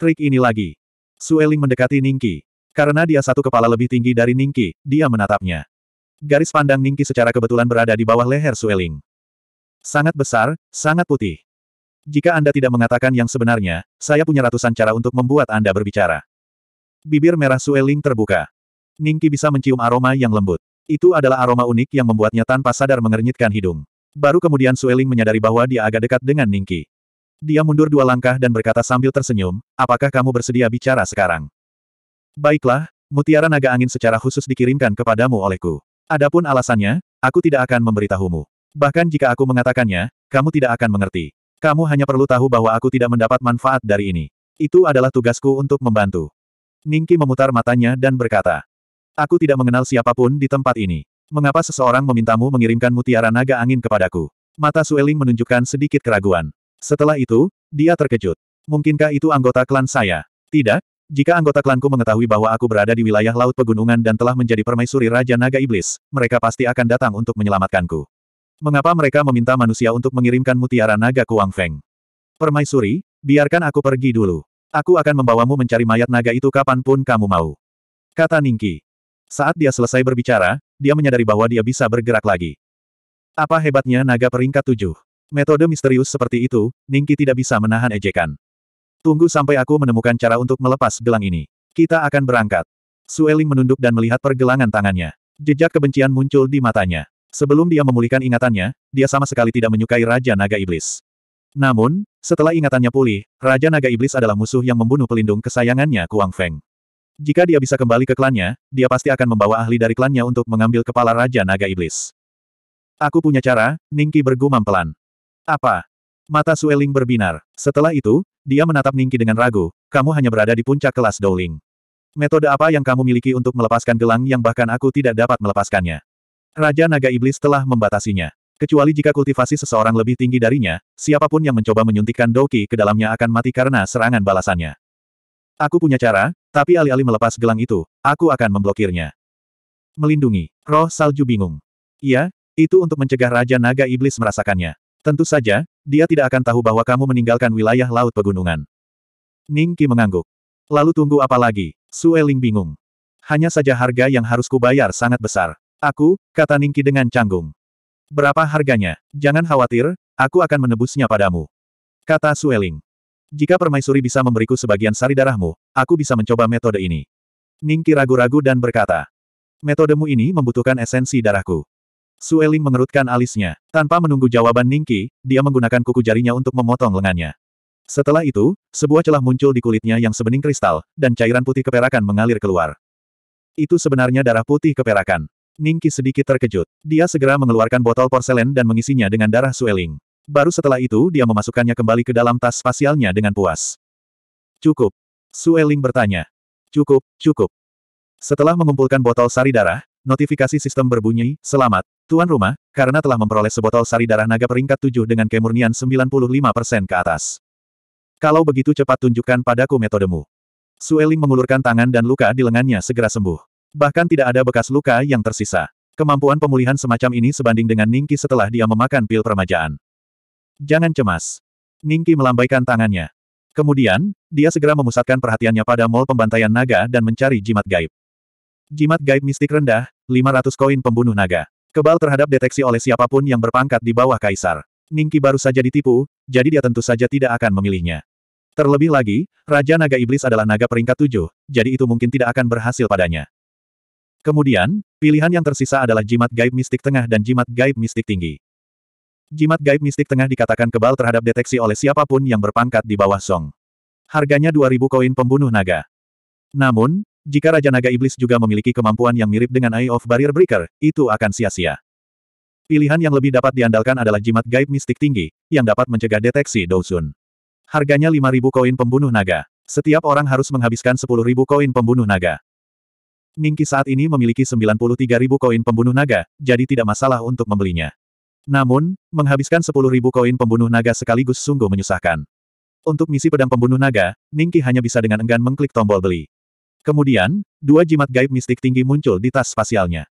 Trik ini lagi. Sueling mendekati Ningki. Karena dia satu kepala lebih tinggi dari Ningki, dia menatapnya. Garis pandang Ningki secara kebetulan berada di bawah leher Sueling. Sangat besar, sangat putih. Jika Anda tidak mengatakan yang sebenarnya, saya punya ratusan cara untuk membuat Anda berbicara. Bibir merah Sueling terbuka. Ningki bisa mencium aroma yang lembut. Itu adalah aroma unik yang membuatnya tanpa sadar mengernyitkan hidung. Baru kemudian Sueling menyadari bahwa dia agak dekat dengan Ningki. Dia mundur dua langkah dan berkata sambil tersenyum, apakah kamu bersedia bicara sekarang? Baiklah, mutiara naga angin secara khusus dikirimkan kepadamu olehku. Adapun alasannya, aku tidak akan memberitahumu. Bahkan jika aku mengatakannya, kamu tidak akan mengerti. Kamu hanya perlu tahu bahwa aku tidak mendapat manfaat dari ini. Itu adalah tugasku untuk membantu. Ningki memutar matanya dan berkata, Aku tidak mengenal siapapun di tempat ini. Mengapa seseorang memintamu mengirimkan mutiara naga angin kepadaku? Mata Sueling menunjukkan sedikit keraguan. Setelah itu, dia terkejut. Mungkinkah itu anggota klan saya? Tidak, jika anggota klanku mengetahui bahwa aku berada di wilayah Laut Pegunungan dan telah menjadi permaisuri Raja Naga Iblis, mereka pasti akan datang untuk menyelamatkanku. Mengapa mereka meminta manusia untuk mengirimkan mutiara naga ke Wang Feng? Permaisuri, biarkan aku pergi dulu. Aku akan membawamu mencari mayat naga itu kapanpun kamu mau. Kata Ningki. Saat dia selesai berbicara, dia menyadari bahwa dia bisa bergerak lagi. Apa hebatnya naga peringkat tujuh? Metode misterius seperti itu, Ningki tidak bisa menahan ejekan. Tunggu sampai aku menemukan cara untuk melepas gelang ini. Kita akan berangkat. Sueling menunduk dan melihat pergelangan tangannya. Jejak kebencian muncul di matanya. Sebelum dia memulihkan ingatannya, dia sama sekali tidak menyukai Raja Naga Iblis. Namun, setelah ingatannya pulih, Raja Naga Iblis adalah musuh yang membunuh pelindung kesayangannya Kuang Feng. Jika dia bisa kembali ke klannya, dia pasti akan membawa ahli dari klannya untuk mengambil kepala Raja Naga Iblis. Aku punya cara, Ningki bergumam pelan. Apa? Mata Sueling berbinar. Setelah itu, dia menatap Ningki dengan ragu, kamu hanya berada di puncak kelas Dowling. Metode apa yang kamu miliki untuk melepaskan gelang yang bahkan aku tidak dapat melepaskannya? Raja Naga Iblis telah membatasinya. Kecuali jika kultivasi seseorang lebih tinggi darinya, siapapun yang mencoba menyuntikkan doki ke dalamnya akan mati karena serangan balasannya. Aku punya cara, tapi alih-alih melepas gelang itu, aku akan memblokirnya. Melindungi. Roh salju bingung. Iya, itu untuk mencegah Raja Naga Iblis merasakannya. Tentu saja, dia tidak akan tahu bahwa kamu meninggalkan wilayah Laut Pegunungan. Ning Qi mengangguk. Lalu tunggu apa lagi? Sue bingung. Hanya saja harga yang harus kubayar sangat besar. Aku, kata Ningki dengan canggung. Berapa harganya? Jangan khawatir, aku akan menebusnya padamu. Kata Sueling. Jika permaisuri bisa memberiku sebagian sari darahmu, aku bisa mencoba metode ini. Ningki ragu-ragu dan berkata. Metodemu ini membutuhkan esensi darahku. Sueling mengerutkan alisnya. Tanpa menunggu jawaban Ningki, dia menggunakan kuku jarinya untuk memotong lengannya. Setelah itu, sebuah celah muncul di kulitnya yang sebening kristal, dan cairan putih keperakan mengalir keluar. Itu sebenarnya darah putih keperakan. Ningki sedikit terkejut. Dia segera mengeluarkan botol porselen dan mengisinya dengan darah Sueling. Baru setelah itu dia memasukkannya kembali ke dalam tas spasialnya dengan puas. Cukup. Sueling bertanya. Cukup, cukup. Setelah mengumpulkan botol sari darah, notifikasi sistem berbunyi, selamat, tuan rumah, karena telah memperoleh sebotol sari darah naga peringkat 7 dengan kemurnian 95% ke atas. Kalau begitu cepat tunjukkan padaku metodemu. Sueling mengulurkan tangan dan luka di lengannya segera sembuh. Bahkan tidak ada bekas luka yang tersisa. Kemampuan pemulihan semacam ini sebanding dengan Ningki setelah dia memakan pil permajaan. Jangan cemas. Ningki melambaikan tangannya. Kemudian, dia segera memusatkan perhatiannya pada mall pembantaian naga dan mencari jimat gaib. Jimat gaib mistik rendah, 500 koin pembunuh naga. Kebal terhadap deteksi oleh siapapun yang berpangkat di bawah kaisar. Ningki baru saja ditipu, jadi dia tentu saja tidak akan memilihnya. Terlebih lagi, Raja Naga Iblis adalah naga peringkat tujuh, jadi itu mungkin tidak akan berhasil padanya. Kemudian, pilihan yang tersisa adalah jimat gaib mistik tengah dan jimat gaib mistik tinggi. Jimat gaib mistik tengah dikatakan kebal terhadap deteksi oleh siapapun yang berpangkat di bawah Song. Harganya 2000 koin pembunuh naga. Namun, jika Raja Naga Iblis juga memiliki kemampuan yang mirip dengan Eye of Barrier Breaker, itu akan sia-sia. Pilihan yang lebih dapat diandalkan adalah jimat gaib mistik tinggi, yang dapat mencegah deteksi Dousun. Harganya 5000 koin pembunuh naga. Setiap orang harus menghabiskan 10.000 koin pembunuh naga. Ningki saat ini memiliki 93.000 koin pembunuh naga, jadi tidak masalah untuk membelinya. Namun, menghabiskan 10.000 koin pembunuh naga sekaligus sungguh menyusahkan. Untuk misi pedang pembunuh naga, Ningki hanya bisa dengan enggan mengklik tombol beli. Kemudian, dua jimat gaib mistik tinggi muncul di tas spasialnya.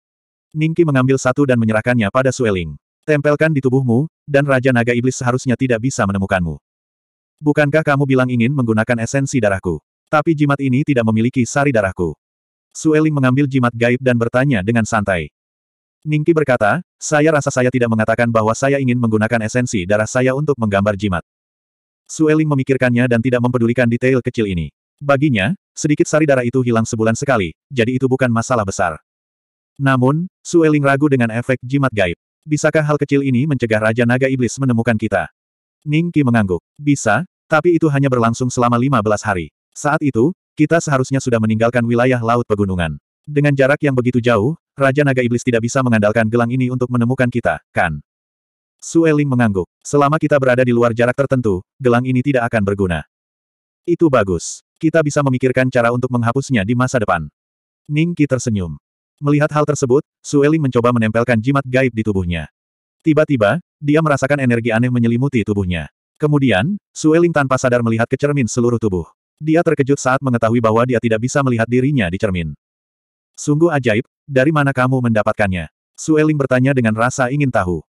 Ningki mengambil satu dan menyerahkannya pada Sueling. Tempelkan di tubuhmu, dan Raja Naga Iblis seharusnya tidak bisa menemukanmu. Bukankah kamu bilang ingin menggunakan esensi darahku? Tapi jimat ini tidak memiliki sari darahku. Sueling mengambil jimat gaib dan bertanya dengan santai. Ningki berkata, saya rasa saya tidak mengatakan bahwa saya ingin menggunakan esensi darah saya untuk menggambar jimat. Sueling memikirkannya dan tidak mempedulikan detail kecil ini. Baginya, sedikit sari darah itu hilang sebulan sekali, jadi itu bukan masalah besar. Namun, Sueling ragu dengan efek jimat gaib. Bisakah hal kecil ini mencegah Raja Naga Iblis menemukan kita? Ningki mengangguk. Bisa, tapi itu hanya berlangsung selama 15 hari. Saat itu, kita seharusnya sudah meninggalkan wilayah Laut Pegunungan. Dengan jarak yang begitu jauh, Raja Naga Iblis tidak bisa mengandalkan gelang ini untuk menemukan kita, kan? Sueling mengangguk. Selama kita berada di luar jarak tertentu, gelang ini tidak akan berguna. Itu bagus. Kita bisa memikirkan cara untuk menghapusnya di masa depan. Ning Qi tersenyum. Melihat hal tersebut, Sueling mencoba menempelkan jimat gaib di tubuhnya. Tiba-tiba, dia merasakan energi aneh menyelimuti tubuhnya. Kemudian, Sueling tanpa sadar melihat ke cermin seluruh tubuh. Dia terkejut saat mengetahui bahwa dia tidak bisa melihat dirinya di cermin. Sungguh ajaib, dari mana kamu mendapatkannya? Sueling bertanya dengan rasa ingin tahu.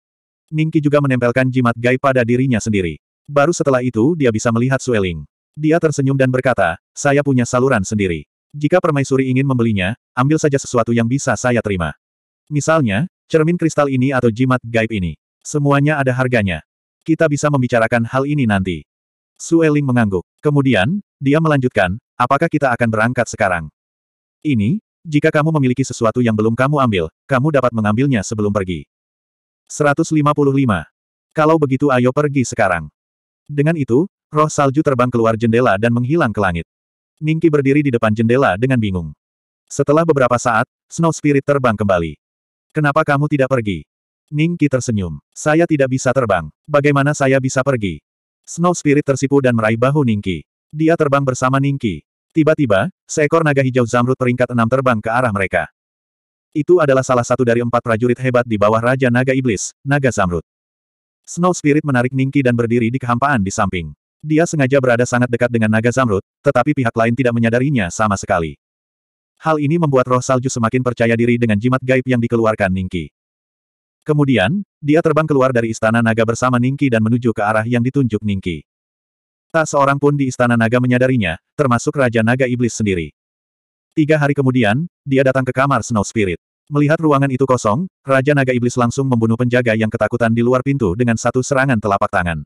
Ningki juga menempelkan jimat gaib pada dirinya sendiri. Baru setelah itu dia bisa melihat Sueling. Dia tersenyum dan berkata, saya punya saluran sendiri. Jika permaisuri ingin membelinya, ambil saja sesuatu yang bisa saya terima. Misalnya, cermin kristal ini atau jimat gaib ini. Semuanya ada harganya. Kita bisa membicarakan hal ini nanti. Sueling mengangguk. Kemudian, dia melanjutkan, apakah kita akan berangkat sekarang? Ini, jika kamu memiliki sesuatu yang belum kamu ambil, kamu dapat mengambilnya sebelum pergi. 155. Kalau begitu ayo pergi sekarang. Dengan itu, roh salju terbang keluar jendela dan menghilang ke langit. Ningki berdiri di depan jendela dengan bingung. Setelah beberapa saat, Snow Spirit terbang kembali. Kenapa kamu tidak pergi? Ningki tersenyum. Saya tidak bisa terbang. Bagaimana saya bisa pergi? Snow Spirit tersipu dan meraih bahu Ningki. Dia terbang bersama Ningki. Tiba-tiba, seekor naga hijau zamrud peringkat enam terbang ke arah mereka. Itu adalah salah satu dari empat prajurit hebat di bawah Raja Naga Iblis, Naga Zamrud. Snow Spirit menarik Ningki dan berdiri di kehampaan di samping. Dia sengaja berada sangat dekat dengan Naga Zamrud, tetapi pihak lain tidak menyadarinya sama sekali. Hal ini membuat roh salju semakin percaya diri dengan jimat gaib yang dikeluarkan Ningki. Kemudian, dia terbang keluar dari istana naga bersama Ningki dan menuju ke arah yang ditunjuk Ningki. Tak seorang pun di istana naga menyadarinya, termasuk Raja Naga Iblis sendiri. Tiga hari kemudian, dia datang ke kamar Snow Spirit. Melihat ruangan itu kosong, Raja Naga Iblis langsung membunuh penjaga yang ketakutan di luar pintu dengan satu serangan telapak tangan.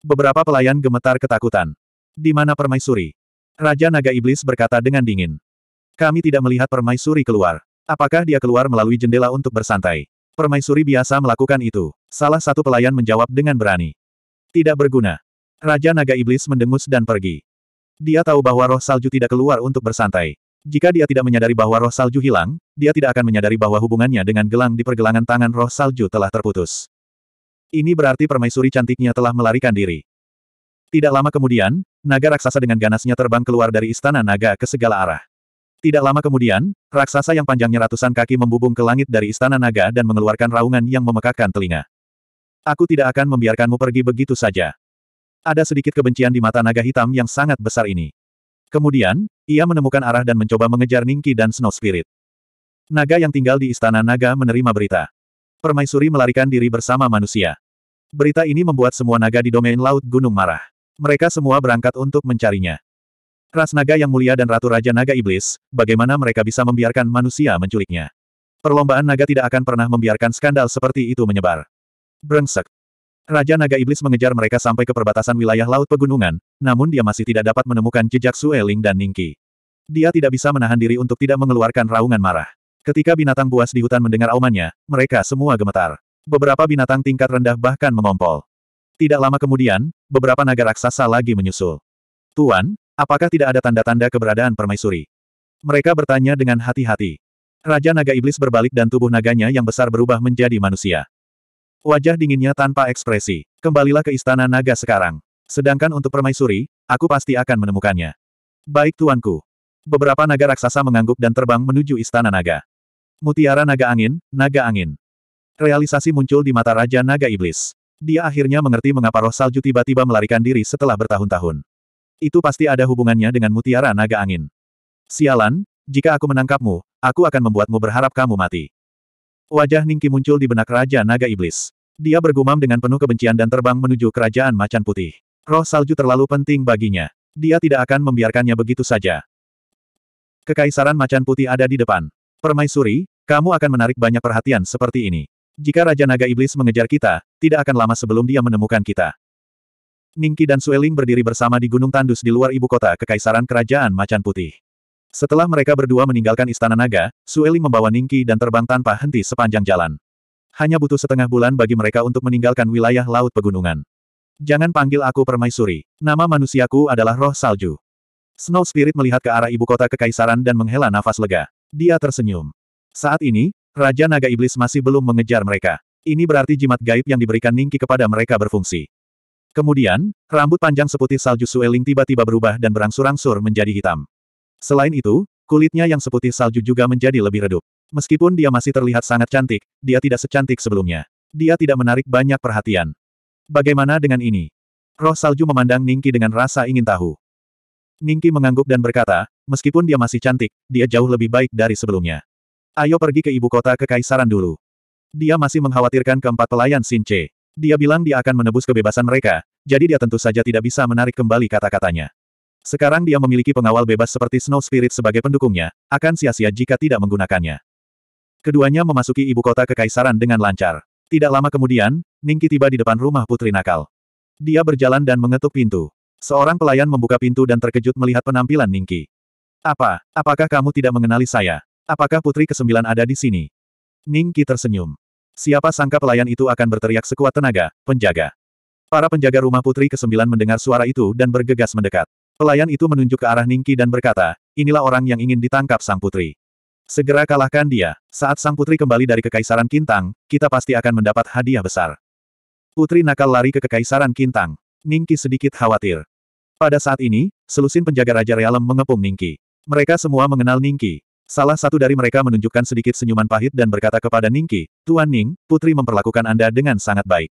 Beberapa pelayan gemetar ketakutan. Di mana permaisuri? Raja Naga Iblis berkata dengan dingin. Kami tidak melihat permaisuri keluar. Apakah dia keluar melalui jendela untuk bersantai? permaisuri biasa melakukan itu. Salah satu pelayan menjawab dengan berani. Tidak berguna. Raja Naga Iblis mendengus dan pergi. Dia tahu bahwa roh salju tidak keluar untuk bersantai. Jika dia tidak menyadari bahwa roh salju hilang, dia tidak akan menyadari bahwa hubungannya dengan gelang di pergelangan tangan roh salju telah terputus. Ini berarti permaisuri cantiknya telah melarikan diri. Tidak lama kemudian, naga raksasa dengan ganasnya terbang keluar dari istana naga ke segala arah. Tidak lama kemudian, raksasa yang panjangnya ratusan kaki membubung ke langit dari istana naga dan mengeluarkan raungan yang memekakkan telinga. Aku tidak akan membiarkanmu pergi begitu saja. Ada sedikit kebencian di mata naga hitam yang sangat besar ini. Kemudian, ia menemukan arah dan mencoba mengejar Ningki dan Snow Spirit. Naga yang tinggal di istana naga menerima berita. Permaisuri melarikan diri bersama manusia. Berita ini membuat semua naga di domain laut Gunung marah. Mereka semua berangkat untuk mencarinya. Ras naga yang mulia dan ratu raja naga iblis, bagaimana mereka bisa membiarkan manusia menculiknya? Perlombaan naga tidak akan pernah membiarkan skandal seperti itu menyebar. Brengsek. Raja naga iblis mengejar mereka sampai ke perbatasan wilayah laut pegunungan, namun dia masih tidak dapat menemukan jejak Sueling dan Ningki. Dia tidak bisa menahan diri untuk tidak mengeluarkan raungan marah. Ketika binatang buas di hutan mendengar aumannya, mereka semua gemetar. Beberapa binatang tingkat rendah bahkan mengompol. Tidak lama kemudian, beberapa naga raksasa lagi menyusul. Tuan, Apakah tidak ada tanda-tanda keberadaan permaisuri? Mereka bertanya dengan hati-hati. Raja naga iblis berbalik dan tubuh naganya yang besar berubah menjadi manusia. Wajah dinginnya tanpa ekspresi. Kembalilah ke istana naga sekarang. Sedangkan untuk permaisuri, aku pasti akan menemukannya. Baik tuanku. Beberapa naga raksasa mengangguk dan terbang menuju istana naga. Mutiara naga angin, naga angin. Realisasi muncul di mata Raja Naga Iblis. Dia akhirnya mengerti mengapa roh salju tiba-tiba melarikan diri setelah bertahun-tahun. Itu pasti ada hubungannya dengan mutiara naga angin. Sialan, jika aku menangkapmu, aku akan membuatmu berharap kamu mati. Wajah Ningki muncul di benak Raja Naga Iblis. Dia bergumam dengan penuh kebencian dan terbang menuju kerajaan macan putih. Roh salju terlalu penting baginya. Dia tidak akan membiarkannya begitu saja. Kekaisaran macan putih ada di depan. Permaisuri, kamu akan menarik banyak perhatian seperti ini. Jika Raja Naga Iblis mengejar kita, tidak akan lama sebelum dia menemukan kita. Ningki dan Sueling berdiri bersama di Gunung Tandus di luar ibu kota Kekaisaran Kerajaan Macan Putih. Setelah mereka berdua meninggalkan Istana Naga, Sueling membawa Ningki dan terbang tanpa henti sepanjang jalan. Hanya butuh setengah bulan bagi mereka untuk meninggalkan wilayah Laut Pegunungan. Jangan panggil aku permaisuri. Nama manusiaku adalah Roh Salju. Snow Spirit melihat ke arah ibu kota kekaisaran dan menghela nafas lega. Dia tersenyum. Saat ini, Raja Naga Iblis masih belum mengejar mereka. Ini berarti jimat gaib yang diberikan Ningki kepada mereka berfungsi. Kemudian, rambut panjang seputih salju Sueling tiba-tiba berubah dan berangsur-angsur menjadi hitam. Selain itu, kulitnya yang seputih salju juga menjadi lebih redup. Meskipun dia masih terlihat sangat cantik, dia tidak secantik sebelumnya. Dia tidak menarik banyak perhatian. Bagaimana dengan ini? Roh salju memandang Ningki dengan rasa ingin tahu. Ningki mengangguk dan berkata, meskipun dia masih cantik, dia jauh lebih baik dari sebelumnya. Ayo pergi ke ibu kota kekaisaran dulu. Dia masih mengkhawatirkan keempat pelayan Sinche. Dia bilang dia akan menebus kebebasan mereka, jadi dia tentu saja tidak bisa menarik kembali kata-katanya. Sekarang dia memiliki pengawal bebas seperti Snow Spirit sebagai pendukungnya, akan sia-sia jika tidak menggunakannya. Keduanya memasuki ibu kota kekaisaran dengan lancar. Tidak lama kemudian, Ningki tiba di depan rumah Putri Nakal. Dia berjalan dan mengetuk pintu. Seorang pelayan membuka pintu dan terkejut melihat penampilan Ningki. Apa, apakah kamu tidak mengenali saya? Apakah Putri Kesembilan ada di sini? Ningki tersenyum. Siapa sangka pelayan itu akan berteriak sekuat tenaga, penjaga. Para penjaga rumah putri ke-9 mendengar suara itu dan bergegas mendekat. Pelayan itu menunjuk ke arah Ningki dan berkata, inilah orang yang ingin ditangkap sang putri. Segera kalahkan dia. Saat sang putri kembali dari Kekaisaran Kintang, kita pasti akan mendapat hadiah besar. Putri nakal lari ke Kekaisaran Kintang. Ningki sedikit khawatir. Pada saat ini, selusin penjaga Raja Realem mengepung Ningki. Mereka semua mengenal Ningki. Salah satu dari mereka menunjukkan sedikit senyuman pahit dan berkata kepada Ningki, Tuan Ning, putri memperlakukan Anda dengan sangat baik.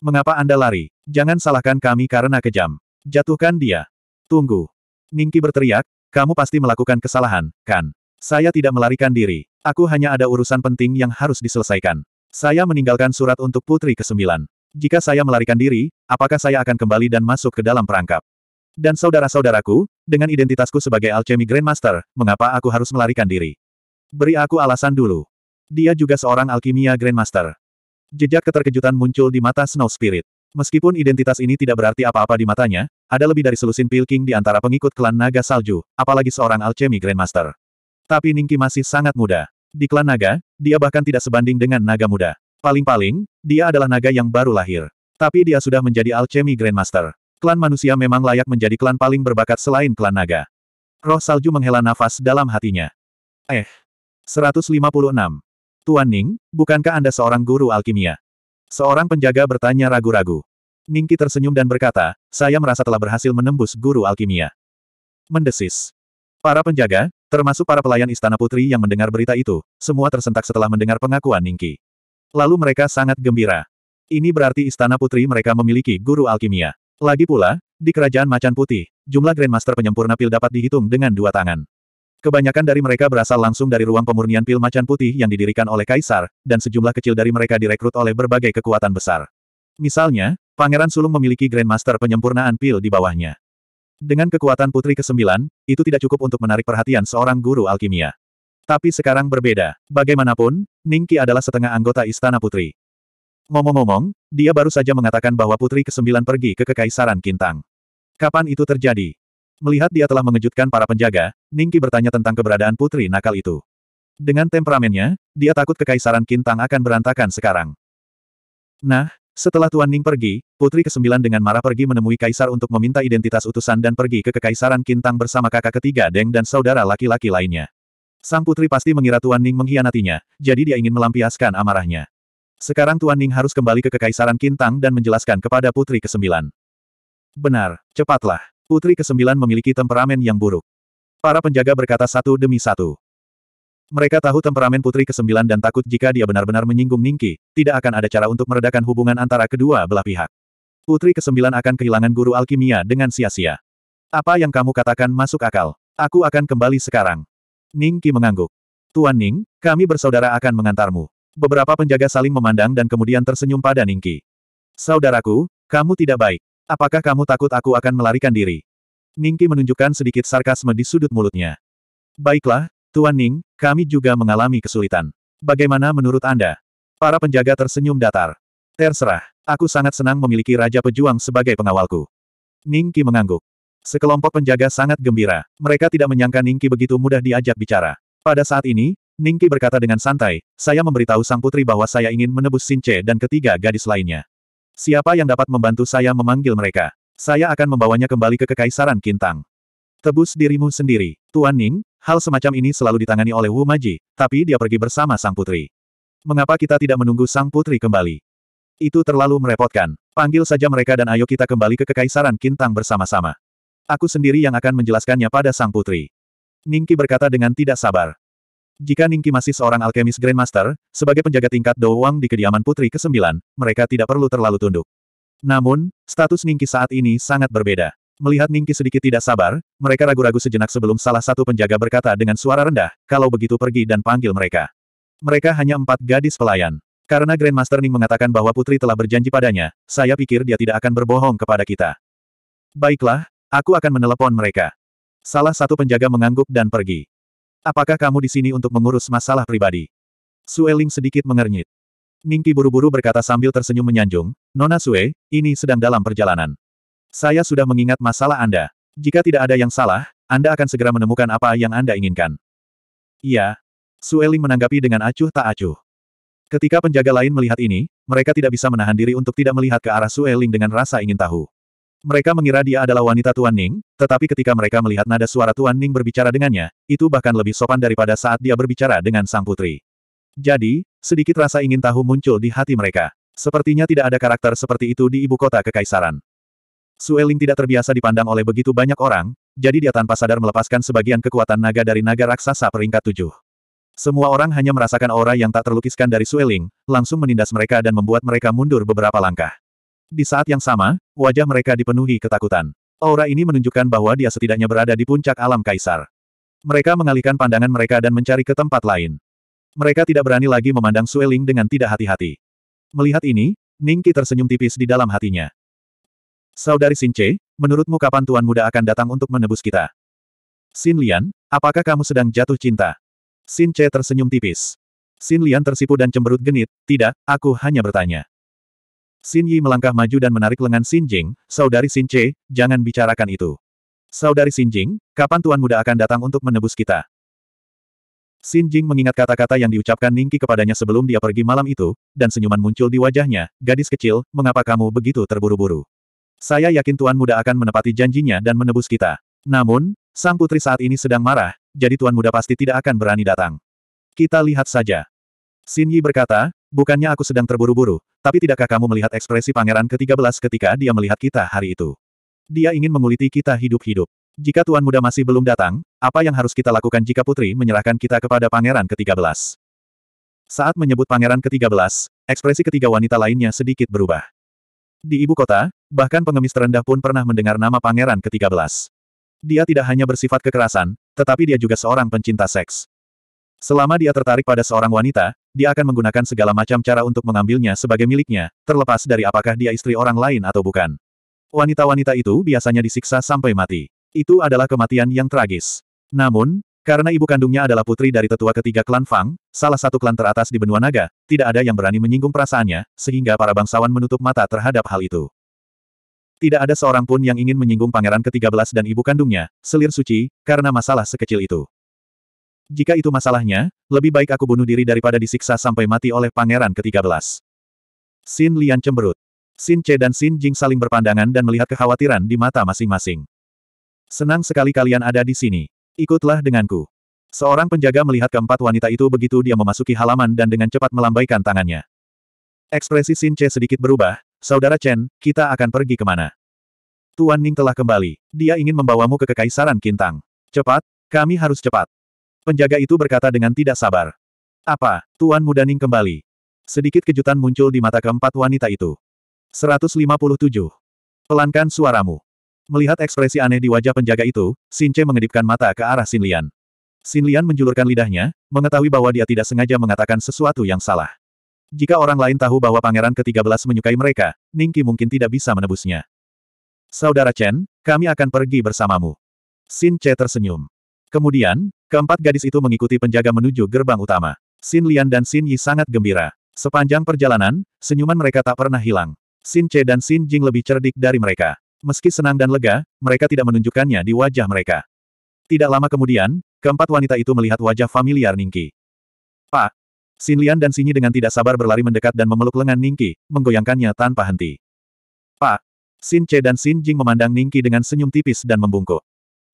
Mengapa Anda lari? Jangan salahkan kami karena kejam. Jatuhkan dia. Tunggu. Ningki berteriak, kamu pasti melakukan kesalahan, kan? Saya tidak melarikan diri. Aku hanya ada urusan penting yang harus diselesaikan. Saya meninggalkan surat untuk putri ke-9. Jika saya melarikan diri, apakah saya akan kembali dan masuk ke dalam perangkap? Dan saudara-saudaraku, dengan identitasku sebagai alchemy grandmaster, mengapa aku harus melarikan diri? Beri aku alasan dulu. Dia juga seorang alkimia grandmaster. Jejak keterkejutan muncul di mata Snow Spirit. Meskipun identitas ini tidak berarti apa-apa di matanya, ada lebih dari selusin pilking di antara pengikut klan naga salju, apalagi seorang alchemy grandmaster. Tapi Ningki masih sangat muda. Di klan naga, dia bahkan tidak sebanding dengan naga muda. Paling-paling, dia adalah naga yang baru lahir. Tapi dia sudah menjadi alchemy grandmaster. Klan manusia memang layak menjadi klan paling berbakat selain klan naga. Roh salju menghela nafas dalam hatinya. Eh. 156. Tuan Ning, bukankah Anda seorang guru alkimia? Seorang penjaga bertanya ragu-ragu. Ningki tersenyum dan berkata, saya merasa telah berhasil menembus guru alkimia. Mendesis. Para penjaga, termasuk para pelayan Istana Putri yang mendengar berita itu, semua tersentak setelah mendengar pengakuan Ningki. Lalu mereka sangat gembira. Ini berarti Istana Putri mereka memiliki guru alkimia. Lagi pula, di Kerajaan Macan Putih, jumlah Grandmaster penyempurna pil dapat dihitung dengan dua tangan. Kebanyakan dari mereka berasal langsung dari ruang pemurnian pil macan putih yang didirikan oleh Kaisar, dan sejumlah kecil dari mereka direkrut oleh berbagai kekuatan besar. Misalnya, Pangeran Sulung memiliki Grandmaster penyempurnaan pil di bawahnya. Dengan kekuatan Putri ke-9, itu tidak cukup untuk menarik perhatian seorang guru alkimia. Tapi sekarang berbeda. Bagaimanapun, Ningki adalah setengah anggota Istana Putri. Ngomong-ngomong, dia baru saja mengatakan bahwa putri kesembilan pergi ke Kekaisaran Kintang. Kapan itu terjadi? Melihat dia telah mengejutkan para penjaga, Ningki bertanya tentang keberadaan putri nakal itu. Dengan temperamennya, dia takut Kekaisaran Kintang akan berantakan sekarang. Nah, setelah Tuan Ning pergi, putri kesembilan dengan marah pergi menemui Kaisar untuk meminta identitas utusan dan pergi ke Kekaisaran Kintang bersama kakak ketiga Deng dan saudara laki-laki lainnya. Sang putri pasti mengira Tuan Ning mengkhianatinya, jadi dia ingin melampiaskan amarahnya. Sekarang Tuan Ning harus kembali ke Kekaisaran Kintang dan menjelaskan kepada Putri Kesembilan. Benar, cepatlah. Putri Kesembilan memiliki temperamen yang buruk. Para penjaga berkata satu demi satu. Mereka tahu temperamen Putri Kesembilan dan takut jika dia benar-benar menyinggung Ningki, tidak akan ada cara untuk meredakan hubungan antara kedua belah pihak. Putri Kesembilan akan kehilangan guru alkimia dengan sia-sia. Apa yang kamu katakan masuk akal. Aku akan kembali sekarang. Ningki mengangguk. Tuan Ning, kami bersaudara akan mengantarmu. Beberapa penjaga saling memandang dan kemudian tersenyum pada Ningki. Saudaraku, kamu tidak baik. Apakah kamu takut aku akan melarikan diri? Ningki menunjukkan sedikit sarkasme di sudut mulutnya. Baiklah, Tuan Ning, kami juga mengalami kesulitan. Bagaimana menurut Anda? Para penjaga tersenyum datar. Terserah, aku sangat senang memiliki Raja Pejuang sebagai pengawalku. Ningki mengangguk. Sekelompok penjaga sangat gembira. Mereka tidak menyangka Ningki begitu mudah diajak bicara. Pada saat ini, Ningki berkata dengan santai, saya memberitahu sang putri bahwa saya ingin menebus Sinche dan ketiga gadis lainnya. Siapa yang dapat membantu saya memanggil mereka? Saya akan membawanya kembali ke Kekaisaran Kintang. Tebus dirimu sendiri. Tuan Ning, hal semacam ini selalu ditangani oleh Wu Maji, tapi dia pergi bersama sang putri. Mengapa kita tidak menunggu sang putri kembali? Itu terlalu merepotkan. Panggil saja mereka dan ayo kita kembali ke Kekaisaran Kintang bersama-sama. Aku sendiri yang akan menjelaskannya pada sang putri. Ningki berkata dengan tidak sabar. Jika Ningki masih seorang alkemis Grandmaster, sebagai penjaga tingkat Dou di kediaman putri ke-9, mereka tidak perlu terlalu tunduk. Namun, status Ningki saat ini sangat berbeda. Melihat Ningki sedikit tidak sabar, mereka ragu-ragu sejenak sebelum salah satu penjaga berkata dengan suara rendah, kalau begitu pergi dan panggil mereka. Mereka hanya empat gadis pelayan. Karena Grandmaster Ning mengatakan bahwa putri telah berjanji padanya, saya pikir dia tidak akan berbohong kepada kita. Baiklah, aku akan menelepon mereka. Salah satu penjaga mengangguk dan pergi. Apakah kamu di sini untuk mengurus masalah pribadi? Sueling sedikit mengernyit. Ningki buru-buru berkata sambil tersenyum menyanjung, Nona Sue, ini sedang dalam perjalanan. Saya sudah mengingat masalah Anda. Jika tidak ada yang salah, Anda akan segera menemukan apa yang Anda inginkan. Iya. Sueling menanggapi dengan acuh tak acuh. Ketika penjaga lain melihat ini, mereka tidak bisa menahan diri untuk tidak melihat ke arah Sueling dengan rasa ingin tahu. Mereka mengira dia adalah wanita Tuan Ning, tetapi ketika mereka melihat nada suara Tuan Ning berbicara dengannya, itu bahkan lebih sopan daripada saat dia berbicara dengan sang putri. Jadi, sedikit rasa ingin tahu muncul di hati mereka. Sepertinya tidak ada karakter seperti itu di ibu kota kekaisaran. Sueling tidak terbiasa dipandang oleh begitu banyak orang, jadi dia tanpa sadar melepaskan sebagian kekuatan naga dari naga raksasa peringkat tujuh. Semua orang hanya merasakan aura yang tak terlukiskan dari Sueling, langsung menindas mereka dan membuat mereka mundur beberapa langkah. Di saat yang sama, wajah mereka dipenuhi ketakutan. Aura ini menunjukkan bahwa dia setidaknya berada di puncak alam kaisar. Mereka mengalihkan pandangan mereka dan mencari ke tempat lain. Mereka tidak berani lagi memandang Sueling dengan tidak hati-hati. Melihat ini, Ningki tersenyum tipis di dalam hatinya. Saudari Sinche, menurutmu kapan Tuan Muda akan datang untuk menebus kita? Xin Lian, apakah kamu sedang jatuh cinta? Sinche tersenyum tipis. Xin Lian tersipu dan cemberut genit, tidak, aku hanya bertanya. Xin Yi melangkah maju dan menarik lengan Xin Jing, saudari Xin Che, jangan bicarakan itu. Saudari Xin Jing, kapan Tuan Muda akan datang untuk menebus kita? Xin Jing mengingat kata-kata yang diucapkan Ning Ningki kepadanya sebelum dia pergi malam itu, dan senyuman muncul di wajahnya, gadis kecil, mengapa kamu begitu terburu-buru? Saya yakin Tuan Muda akan menepati janjinya dan menebus kita. Namun, sang putri saat ini sedang marah, jadi Tuan Muda pasti tidak akan berani datang. Kita lihat saja. Xin Yi berkata, Bukannya aku sedang terburu-buru, tapi tidakkah kamu melihat ekspresi pangeran ke-13 ketika dia melihat kita hari itu? Dia ingin menguliti kita hidup-hidup. Jika Tuan Muda masih belum datang, apa yang harus kita lakukan jika Putri menyerahkan kita kepada pangeran ke-13? Saat menyebut pangeran ke-13, ekspresi ketiga wanita lainnya sedikit berubah. Di ibu kota, bahkan pengemis terendah pun pernah mendengar nama pangeran ke-13. Dia tidak hanya bersifat kekerasan, tetapi dia juga seorang pencinta seks. Selama dia tertarik pada seorang wanita, dia akan menggunakan segala macam cara untuk mengambilnya sebagai miliknya, terlepas dari apakah dia istri orang lain atau bukan. Wanita-wanita itu biasanya disiksa sampai mati. Itu adalah kematian yang tragis. Namun, karena ibu kandungnya adalah putri dari tetua ketiga klan Fang, salah satu klan teratas di benua naga, tidak ada yang berani menyinggung perasaannya, sehingga para bangsawan menutup mata terhadap hal itu. Tidak ada seorang pun yang ingin menyinggung pangeran ke-13 dan ibu kandungnya, selir suci, karena masalah sekecil itu. Jika itu masalahnya, lebih baik aku bunuh diri daripada disiksa sampai mati oleh pangeran ke-13. Xin Lian cemberut. Xin Che dan Xin Jing saling berpandangan dan melihat kekhawatiran di mata masing-masing. Senang sekali kalian ada di sini. Ikutlah denganku. Seorang penjaga melihat keempat wanita itu begitu dia memasuki halaman dan dengan cepat melambaikan tangannya. Ekspresi Xin Che sedikit berubah, Saudara Chen, kita akan pergi kemana? Tuan Ning telah kembali. Dia ingin membawamu ke Kekaisaran Kintang. Cepat, kami harus cepat. Penjaga itu berkata dengan tidak sabar. Apa, Tuan Mudaning kembali? Sedikit kejutan muncul di mata keempat wanita itu. 157. Pelankan suaramu. Melihat ekspresi aneh di wajah penjaga itu, Sinche mengedipkan mata ke arah Sinlian. Sinlian menjulurkan lidahnya, mengetahui bahwa dia tidak sengaja mengatakan sesuatu yang salah. Jika orang lain tahu bahwa pangeran ke-13 menyukai mereka, Ningki mungkin tidak bisa menebusnya. Saudara Chen, kami akan pergi bersamamu. Sinche tersenyum. Kemudian, Keempat gadis itu mengikuti penjaga menuju gerbang utama. Xin Lian dan Xin Yi sangat gembira. Sepanjang perjalanan, senyuman mereka tak pernah hilang. Xin Che dan Xin Jing lebih cerdik dari mereka. Meski senang dan lega, mereka tidak menunjukkannya di wajah mereka. Tidak lama kemudian, keempat wanita itu melihat wajah familiar Ningki. Pak! Xin Lian dan Yi dengan tidak sabar berlari mendekat dan memeluk lengan Ningki, menggoyangkannya tanpa henti. Pak! Xin Che dan Xin Jing memandang Ningki dengan senyum tipis dan membungkuk.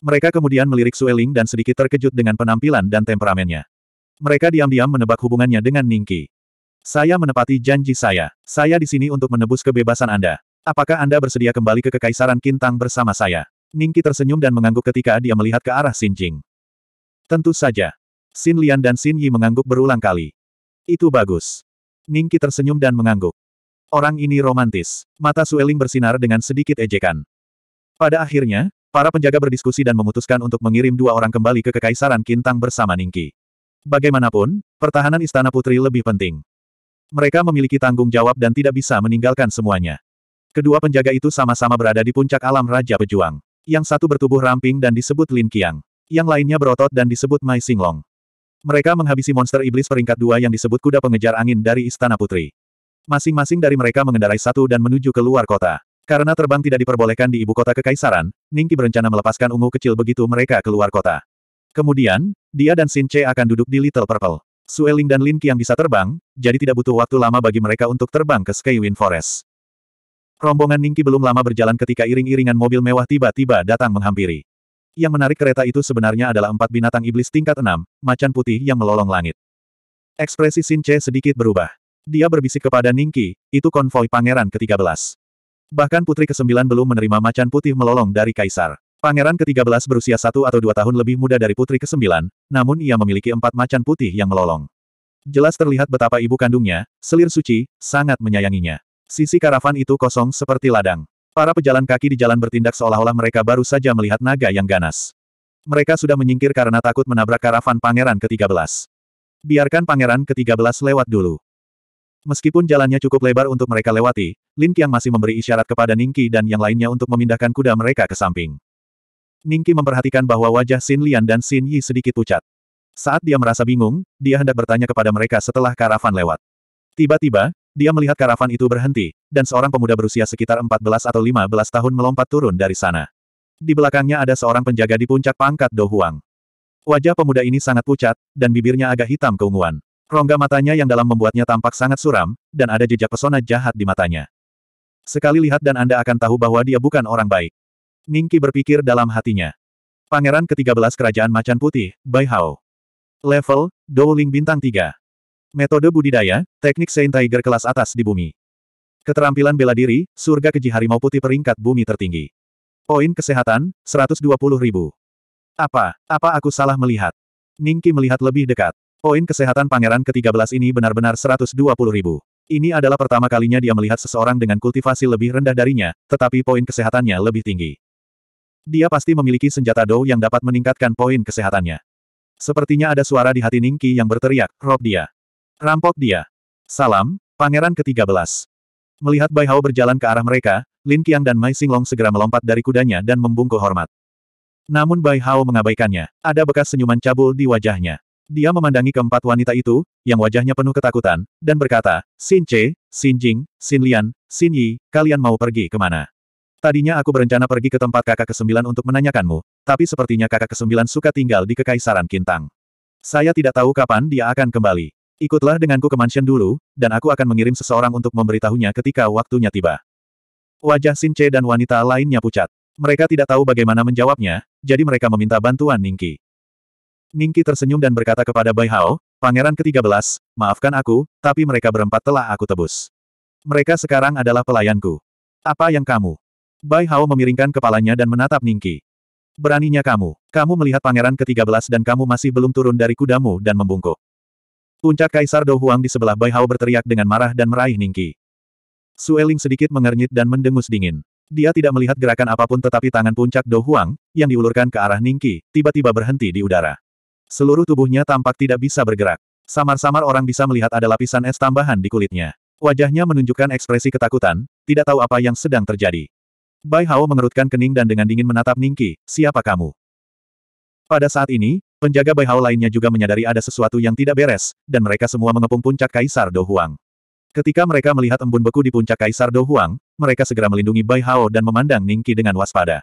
Mereka kemudian melirik Sueling dan sedikit terkejut dengan penampilan dan temperamennya. Mereka diam-diam menebak hubungannya dengan Ningki. Saya menepati janji saya. Saya di sini untuk menebus kebebasan Anda. Apakah Anda bersedia kembali ke Kekaisaran Kintang bersama saya? Ningki tersenyum dan mengangguk ketika dia melihat ke arah Xin Jing. Tentu saja. Xin Lian dan Xin Yi mengangguk berulang kali. Itu bagus. Ningki tersenyum dan mengangguk. Orang ini romantis. Mata Sueling bersinar dengan sedikit ejekan. Pada akhirnya, Para penjaga berdiskusi dan memutuskan untuk mengirim dua orang kembali ke Kekaisaran Kintang bersama Ningki. Bagaimanapun, pertahanan Istana Putri lebih penting. Mereka memiliki tanggung jawab dan tidak bisa meninggalkan semuanya. Kedua penjaga itu sama-sama berada di puncak alam Raja Pejuang. Yang satu bertubuh ramping dan disebut Lin Qiang. Yang lainnya berotot dan disebut Mai Singlong. Mereka menghabisi monster iblis peringkat dua yang disebut kuda pengejar angin dari Istana Putri. Masing-masing dari mereka mengendarai satu dan menuju ke luar kota. Karena terbang tidak diperbolehkan di ibu kota kekaisaran, Ningki berencana melepaskan ungu kecil begitu mereka keluar kota. Kemudian, dia dan Sin Che akan duduk di Little Purple. Sueling dan Lin yang bisa terbang, jadi tidak butuh waktu lama bagi mereka untuk terbang ke Skywind Forest. Rombongan Ningki belum lama berjalan ketika iring-iringan mobil mewah tiba-tiba datang menghampiri. Yang menarik kereta itu sebenarnya adalah empat binatang iblis tingkat enam, macan putih yang melolong langit. Ekspresi Sin Che sedikit berubah. Dia berbisik kepada Ningki, itu konvoi pangeran ke-13. Bahkan putri ke-9 belum menerima macan putih melolong dari kaisar. Pangeran ke-13 berusia satu atau dua tahun lebih muda dari putri ke-9, namun ia memiliki empat macan putih yang melolong. Jelas terlihat betapa ibu kandungnya, selir suci, sangat menyayanginya. Sisi karavan itu kosong seperti ladang. Para pejalan kaki di jalan bertindak seolah-olah mereka baru saja melihat naga yang ganas. Mereka sudah menyingkir karena takut menabrak karavan pangeran ke-13. Biarkan pangeran ke-13 lewat dulu. Meskipun jalannya cukup lebar untuk mereka lewati, Lin Qiang masih memberi isyarat kepada Ningqi dan yang lainnya untuk memindahkan kuda mereka ke samping. Ningqi memperhatikan bahwa wajah Xin Lian dan Xin Yi sedikit pucat. Saat dia merasa bingung, dia hendak bertanya kepada mereka setelah karavan lewat. Tiba-tiba, dia melihat karavan itu berhenti, dan seorang pemuda berusia sekitar 14 atau 15 tahun melompat turun dari sana. Di belakangnya ada seorang penjaga di puncak pangkat Do Huang. Wajah pemuda ini sangat pucat, dan bibirnya agak hitam keunguan. Rongga matanya yang dalam membuatnya tampak sangat suram, dan ada jejak pesona jahat di matanya. Sekali lihat dan Anda akan tahu bahwa dia bukan orang baik. Ningki berpikir dalam hatinya. Pangeran ke-13 Kerajaan Macan Putih, Bai Hao. Level, Dowling Bintang 3. Metode budidaya, teknik Saint Tiger kelas atas di bumi. Keterampilan bela diri, surga keji harimau putih peringkat bumi tertinggi. Poin kesehatan, 120 ribu. Apa, apa aku salah melihat? Ningki melihat lebih dekat. Poin kesehatan pangeran ke-13 ini benar-benar 120 ribu. Ini adalah pertama kalinya dia melihat seseorang dengan kultivasi lebih rendah darinya, tetapi poin kesehatannya lebih tinggi. Dia pasti memiliki senjata Dou yang dapat meningkatkan poin kesehatannya. Sepertinya ada suara di hati Ningki yang berteriak, rob dia. Rampok dia. Salam, pangeran ke-13. Melihat Bai Hao berjalan ke arah mereka, Lin Qiang dan Mai Xinglong segera melompat dari kudanya dan membungkuk hormat. Namun Bai Hao mengabaikannya. Ada bekas senyuman cabul di wajahnya. Dia memandangi keempat wanita itu, yang wajahnya penuh ketakutan, dan berkata, Xin Che, Xin Jing, Xin Lian, Xin Yi, kalian mau pergi kemana? Tadinya aku berencana pergi ke tempat kakak kesembilan untuk menanyakanmu, tapi sepertinya kakak kesembilan suka tinggal di Kekaisaran Kintang. Saya tidak tahu kapan dia akan kembali. Ikutlah denganku ke mansion dulu, dan aku akan mengirim seseorang untuk memberitahunya ketika waktunya tiba. Wajah Xin Che dan wanita lainnya pucat. Mereka tidak tahu bagaimana menjawabnya, jadi mereka meminta bantuan Ningki. Ningki tersenyum dan berkata kepada Bai Hao, Pangeran ke-13, maafkan aku, tapi mereka berempat telah aku tebus. Mereka sekarang adalah pelayanku. Apa yang kamu? Bai Hao memiringkan kepalanya dan menatap Ningki. Beraninya kamu. Kamu melihat pangeran ke-13 dan kamu masih belum turun dari kudamu dan membungkuk. Puncak Kaisar Do di sebelah Bai Hao berteriak dengan marah dan meraih Ningki. Sueling sedikit mengernyit dan mendengus dingin. Dia tidak melihat gerakan apapun tetapi tangan puncak Do yang diulurkan ke arah Ningki, tiba-tiba berhenti di udara. Seluruh tubuhnya tampak tidak bisa bergerak. Samar-samar orang bisa melihat ada lapisan es tambahan di kulitnya. Wajahnya menunjukkan ekspresi ketakutan, tidak tahu apa yang sedang terjadi. Bai Hao mengerutkan kening dan dengan dingin menatap Ningki, siapa kamu? Pada saat ini, penjaga Bai Hao lainnya juga menyadari ada sesuatu yang tidak beres, dan mereka semua mengepung puncak Kaisar Huang. Ketika mereka melihat embun beku di puncak Kaisar Huang, mereka segera melindungi Bai Hao dan memandang Ningki dengan waspada.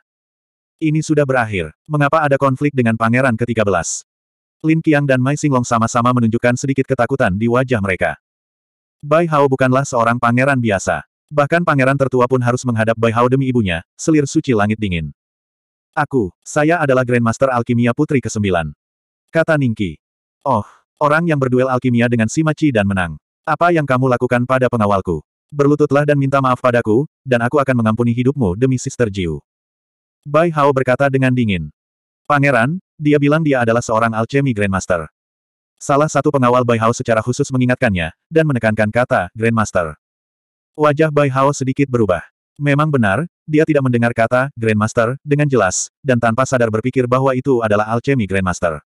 Ini sudah berakhir. Mengapa ada konflik dengan Pangeran ke-13? Lin Qiang dan Mai Xinglong sama-sama menunjukkan sedikit ketakutan di wajah mereka. Bai Hao bukanlah seorang pangeran biasa. Bahkan pangeran tertua pun harus menghadap Bai Hao demi ibunya, selir suci langit dingin. Aku, saya adalah Grandmaster Alkimia Putri ke-9. Kata Ningki. Oh, orang yang berduel alkimia dengan si Maci dan menang. Apa yang kamu lakukan pada pengawalku? Berlututlah dan minta maaf padaku, dan aku akan mengampuni hidupmu demi Sister Jiu. Bai Hao berkata dengan dingin. Pangeran, dia bilang dia adalah seorang alchemy Grandmaster. Salah satu pengawal Bai Hao secara khusus mengingatkannya, dan menekankan kata, Grandmaster. Wajah Bai Hao sedikit berubah. Memang benar, dia tidak mendengar kata, Grandmaster, dengan jelas, dan tanpa sadar berpikir bahwa itu adalah alchemy Grandmaster.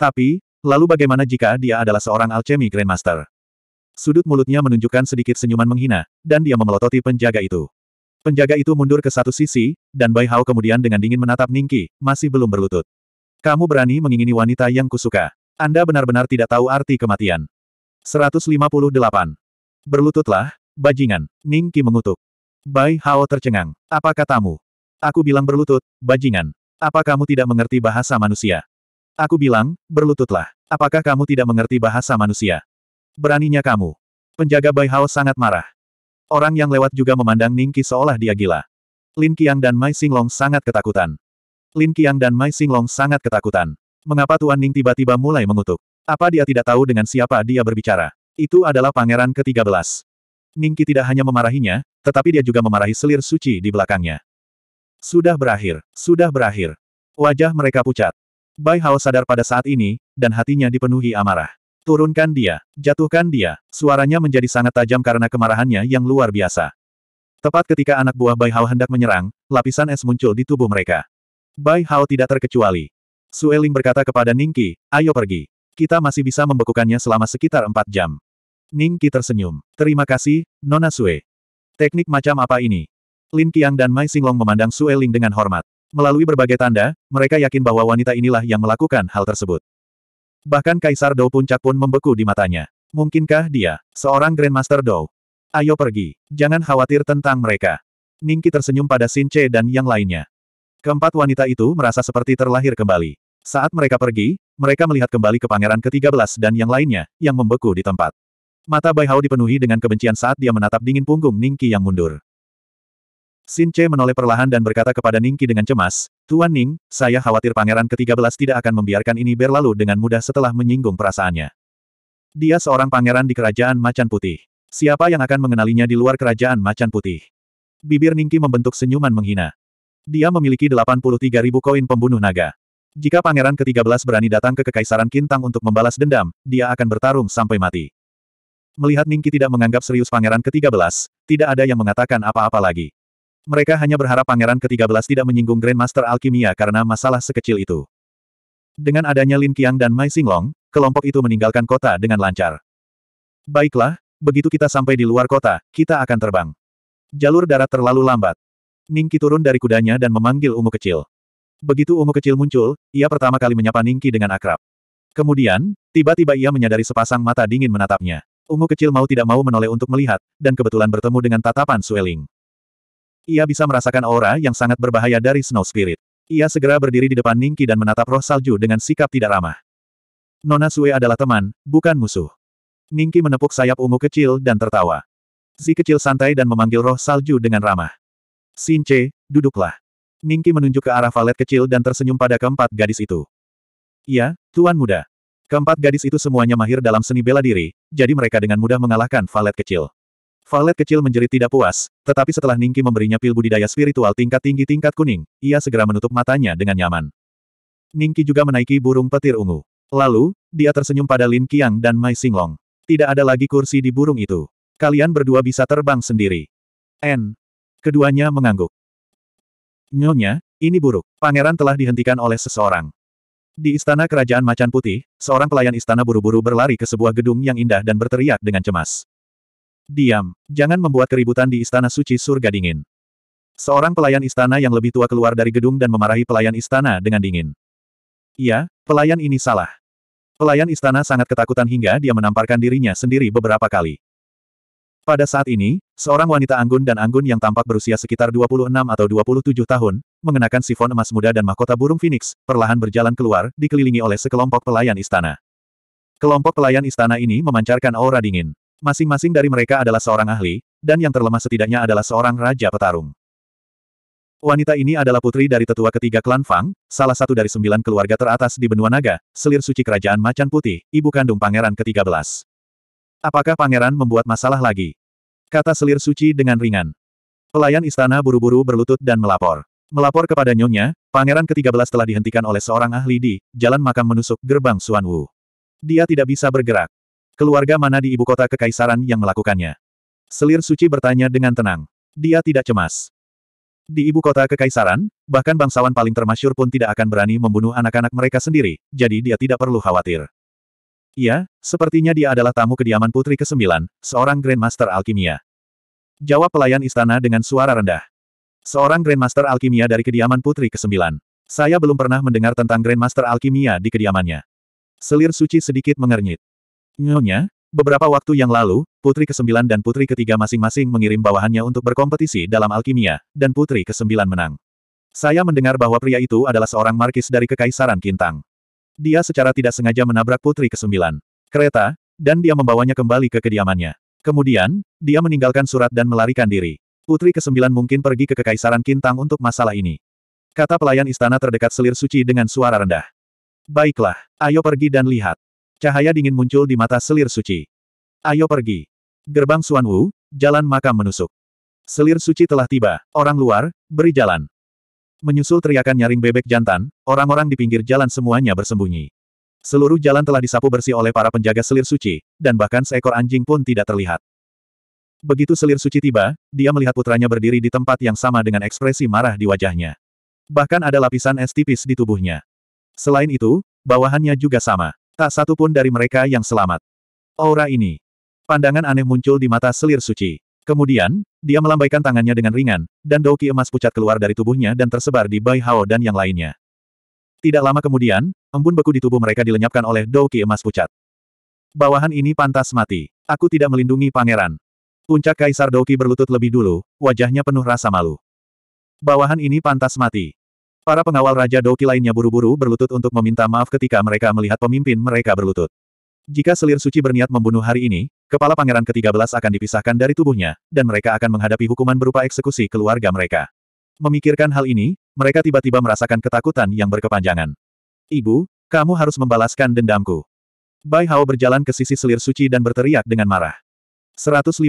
Tapi, lalu bagaimana jika dia adalah seorang alchemy Grandmaster? Sudut mulutnya menunjukkan sedikit senyuman menghina, dan dia memelototi penjaga itu. Penjaga itu mundur ke satu sisi, dan Bai Hao kemudian dengan dingin menatap Ningki, masih belum berlutut. Kamu berani mengingini wanita yang kusuka. Anda benar-benar tidak tahu arti kematian. 158. Berlututlah, bajingan. Ning Qi mengutuk. Bai Hao tercengang. Apa katamu? Aku bilang berlutut, bajingan. Apa kamu tidak mengerti bahasa manusia? Aku bilang, berlututlah. Apakah kamu tidak mengerti bahasa manusia? Beraninya kamu. Penjaga Bai Hao sangat marah. Orang yang lewat juga memandang Ning Qi seolah dia gila. Lin Qiang dan Mai Xinglong sangat ketakutan. Lin Qiang dan Mai Xinglong sangat ketakutan. Mengapa Tuan Ning tiba-tiba mulai mengutuk? Apa dia tidak tahu dengan siapa dia berbicara? Itu adalah pangeran ke-13. Qi tidak hanya memarahinya, tetapi dia juga memarahi selir suci di belakangnya. Sudah berakhir, sudah berakhir. Wajah mereka pucat. Bai Hao sadar pada saat ini, dan hatinya dipenuhi amarah. Turunkan dia, jatuhkan dia, suaranya menjadi sangat tajam karena kemarahannya yang luar biasa. Tepat ketika anak buah Bai Hao hendak menyerang, lapisan es muncul di tubuh mereka. Bai Hao tidak terkecuali. Sueling berkata kepada Ningki, ayo pergi. Kita masih bisa membekukannya selama sekitar empat jam. Ningki tersenyum. Terima kasih, Nona Sue. Teknik macam apa ini? Lin Qiang dan Mai Xinglong memandang Sueling dengan hormat. Melalui berbagai tanda, mereka yakin bahwa wanita inilah yang melakukan hal tersebut. Bahkan Kaisar Dou Puncak pun membeku di matanya. Mungkinkah dia, seorang Grandmaster Dou? Ayo pergi, jangan khawatir tentang mereka. Ningki tersenyum pada Sin Che dan yang lainnya. Keempat wanita itu merasa seperti terlahir kembali. Saat mereka pergi, mereka melihat kembali ke pangeran ke-13 dan yang lainnya, yang membeku di tempat. Mata Bai Hao dipenuhi dengan kebencian saat dia menatap dingin punggung Ningki yang mundur. Xin Che menoleh perlahan dan berkata kepada Ningki dengan cemas, Tuan Ning, saya khawatir pangeran ke-13 tidak akan membiarkan ini berlalu dengan mudah setelah menyinggung perasaannya. Dia seorang pangeran di kerajaan macan putih. Siapa yang akan mengenalinya di luar kerajaan macan putih? Bibir Ningki membentuk senyuman menghina. Dia memiliki 83.000 koin pembunuh naga. Jika pangeran ke-13 berani datang ke Kekaisaran Kintang untuk membalas dendam, dia akan bertarung sampai mati. Melihat Ningki tidak menganggap serius pangeran ke-13, tidak ada yang mengatakan apa-apa lagi. Mereka hanya berharap pangeran ke-13 tidak menyinggung Grandmaster Alkimia karena masalah sekecil itu. Dengan adanya Lin Qiang dan Mai Xinglong, kelompok itu meninggalkan kota dengan lancar. Baiklah, begitu kita sampai di luar kota, kita akan terbang. Jalur darat terlalu lambat. Ningki turun dari kudanya dan memanggil Ungu Kecil. Begitu Ungu Kecil muncul, ia pertama kali menyapa Ningki dengan akrab. Kemudian, tiba-tiba ia menyadari sepasang mata dingin menatapnya. Ungu Kecil mau tidak mau menoleh untuk melihat, dan kebetulan bertemu dengan tatapan Sueling. Ia bisa merasakan aura yang sangat berbahaya dari Snow Spirit. Ia segera berdiri di depan Ningki dan menatap roh salju dengan sikap tidak ramah. Nona Sue adalah teman, bukan musuh. Ningki menepuk sayap ungu kecil dan tertawa. Si kecil santai dan memanggil roh salju dengan ramah. Sinche, duduklah. Ningki menunjuk ke arah valet kecil dan tersenyum pada keempat gadis itu. Iya, Tuan Muda. Keempat gadis itu semuanya mahir dalam seni bela diri, jadi mereka dengan mudah mengalahkan valet kecil. Valet kecil menjerit tidak puas, tetapi setelah Ningki memberinya pil budidaya spiritual tingkat tinggi tingkat kuning, ia segera menutup matanya dengan nyaman. Ningki juga menaiki burung petir ungu. Lalu, dia tersenyum pada Lin Qiang dan Mai Singlong. Tidak ada lagi kursi di burung itu. Kalian berdua bisa terbang sendiri. N. Keduanya mengangguk. Nyonya, ini buruk. Pangeran telah dihentikan oleh seseorang. Di istana kerajaan Macan Putih, seorang pelayan istana buru-buru berlari ke sebuah gedung yang indah dan berteriak dengan cemas. Diam, jangan membuat keributan di istana suci surga dingin. Seorang pelayan istana yang lebih tua keluar dari gedung dan memarahi pelayan istana dengan dingin. Iya, pelayan ini salah. Pelayan istana sangat ketakutan hingga dia menamparkan dirinya sendiri beberapa kali. Pada saat ini, seorang wanita anggun dan anggun yang tampak berusia sekitar 26 atau 27 tahun, mengenakan sifon emas muda dan mahkota burung phoenix, perlahan berjalan keluar, dikelilingi oleh sekelompok pelayan istana. Kelompok pelayan istana ini memancarkan aura dingin. Masing-masing dari mereka adalah seorang ahli, dan yang terlemah setidaknya adalah seorang raja petarung. Wanita ini adalah putri dari tetua ketiga klan Fang, salah satu dari sembilan keluarga teratas di benua naga, selir suci kerajaan macan putih, ibu kandung pangeran ke-13. Apakah pangeran membuat masalah lagi? Kata selir suci dengan ringan. Pelayan istana buru-buru berlutut dan melapor. Melapor kepada nyonya, pangeran ke-13 telah dihentikan oleh seorang ahli di jalan makam menusuk gerbang Suan Wu. Dia tidak bisa bergerak. Keluarga mana di ibu kota kekaisaran yang melakukannya? Selir suci bertanya dengan tenang. Dia tidak cemas. Di ibu kota kekaisaran, bahkan bangsawan paling termasyur pun tidak akan berani membunuh anak-anak mereka sendiri, jadi dia tidak perlu khawatir. Iya, sepertinya dia adalah tamu kediaman Putri ke-9, seorang Grandmaster Alkimia. Jawab pelayan istana dengan suara rendah. Seorang Grandmaster Alkimia dari kediaman Putri ke-9. Saya belum pernah mendengar tentang Grandmaster Alkimia di kediamannya. Selir suci sedikit mengernyit. Nyonya, beberapa waktu yang lalu, Putri ke-9 dan Putri ketiga masing-masing mengirim bawahannya untuk berkompetisi dalam alkimia, dan Putri ke-9 menang. Saya mendengar bahwa pria itu adalah seorang markis dari Kekaisaran Kintang. Dia secara tidak sengaja menabrak putri kesembilan. Kereta, dan dia membawanya kembali ke kediamannya. Kemudian, dia meninggalkan surat dan melarikan diri. Putri kesembilan mungkin pergi ke Kekaisaran Kintang untuk masalah ini. Kata pelayan istana terdekat selir suci dengan suara rendah. Baiklah, ayo pergi dan lihat. Cahaya dingin muncul di mata selir suci. Ayo pergi. Gerbang Suan Wu, jalan makam menusuk. Selir suci telah tiba, orang luar, beri jalan. Menyusul teriakan nyaring bebek jantan, orang-orang di pinggir jalan semuanya bersembunyi. Seluruh jalan telah disapu bersih oleh para penjaga selir suci, dan bahkan seekor anjing pun tidak terlihat. Begitu selir suci tiba, dia melihat putranya berdiri di tempat yang sama dengan ekspresi marah di wajahnya. Bahkan ada lapisan es tipis di tubuhnya. Selain itu, bawahannya juga sama. Tak satu pun dari mereka yang selamat. Aura ini. Pandangan aneh muncul di mata selir suci. Kemudian, dia melambaikan tangannya dengan ringan, dan doki emas pucat keluar dari tubuhnya dan tersebar di Bai Hao dan yang lainnya. Tidak lama kemudian, embun beku di tubuh mereka dilenyapkan oleh doki emas pucat. Bawahan ini pantas mati. Aku tidak melindungi pangeran. Puncak Kaisar Doki berlutut lebih dulu, wajahnya penuh rasa malu. Bawahan ini pantas mati. Para pengawal Raja Doki lainnya buru-buru berlutut untuk meminta maaf ketika mereka melihat pemimpin mereka berlutut. Jika selir suci berniat membunuh hari ini, Kepala pangeran ke-13 akan dipisahkan dari tubuhnya, dan mereka akan menghadapi hukuman berupa eksekusi keluarga mereka. Memikirkan hal ini, mereka tiba-tiba merasakan ketakutan yang berkepanjangan. Ibu, kamu harus membalaskan dendamku. Bai Hao berjalan ke sisi selir suci dan berteriak dengan marah. 159.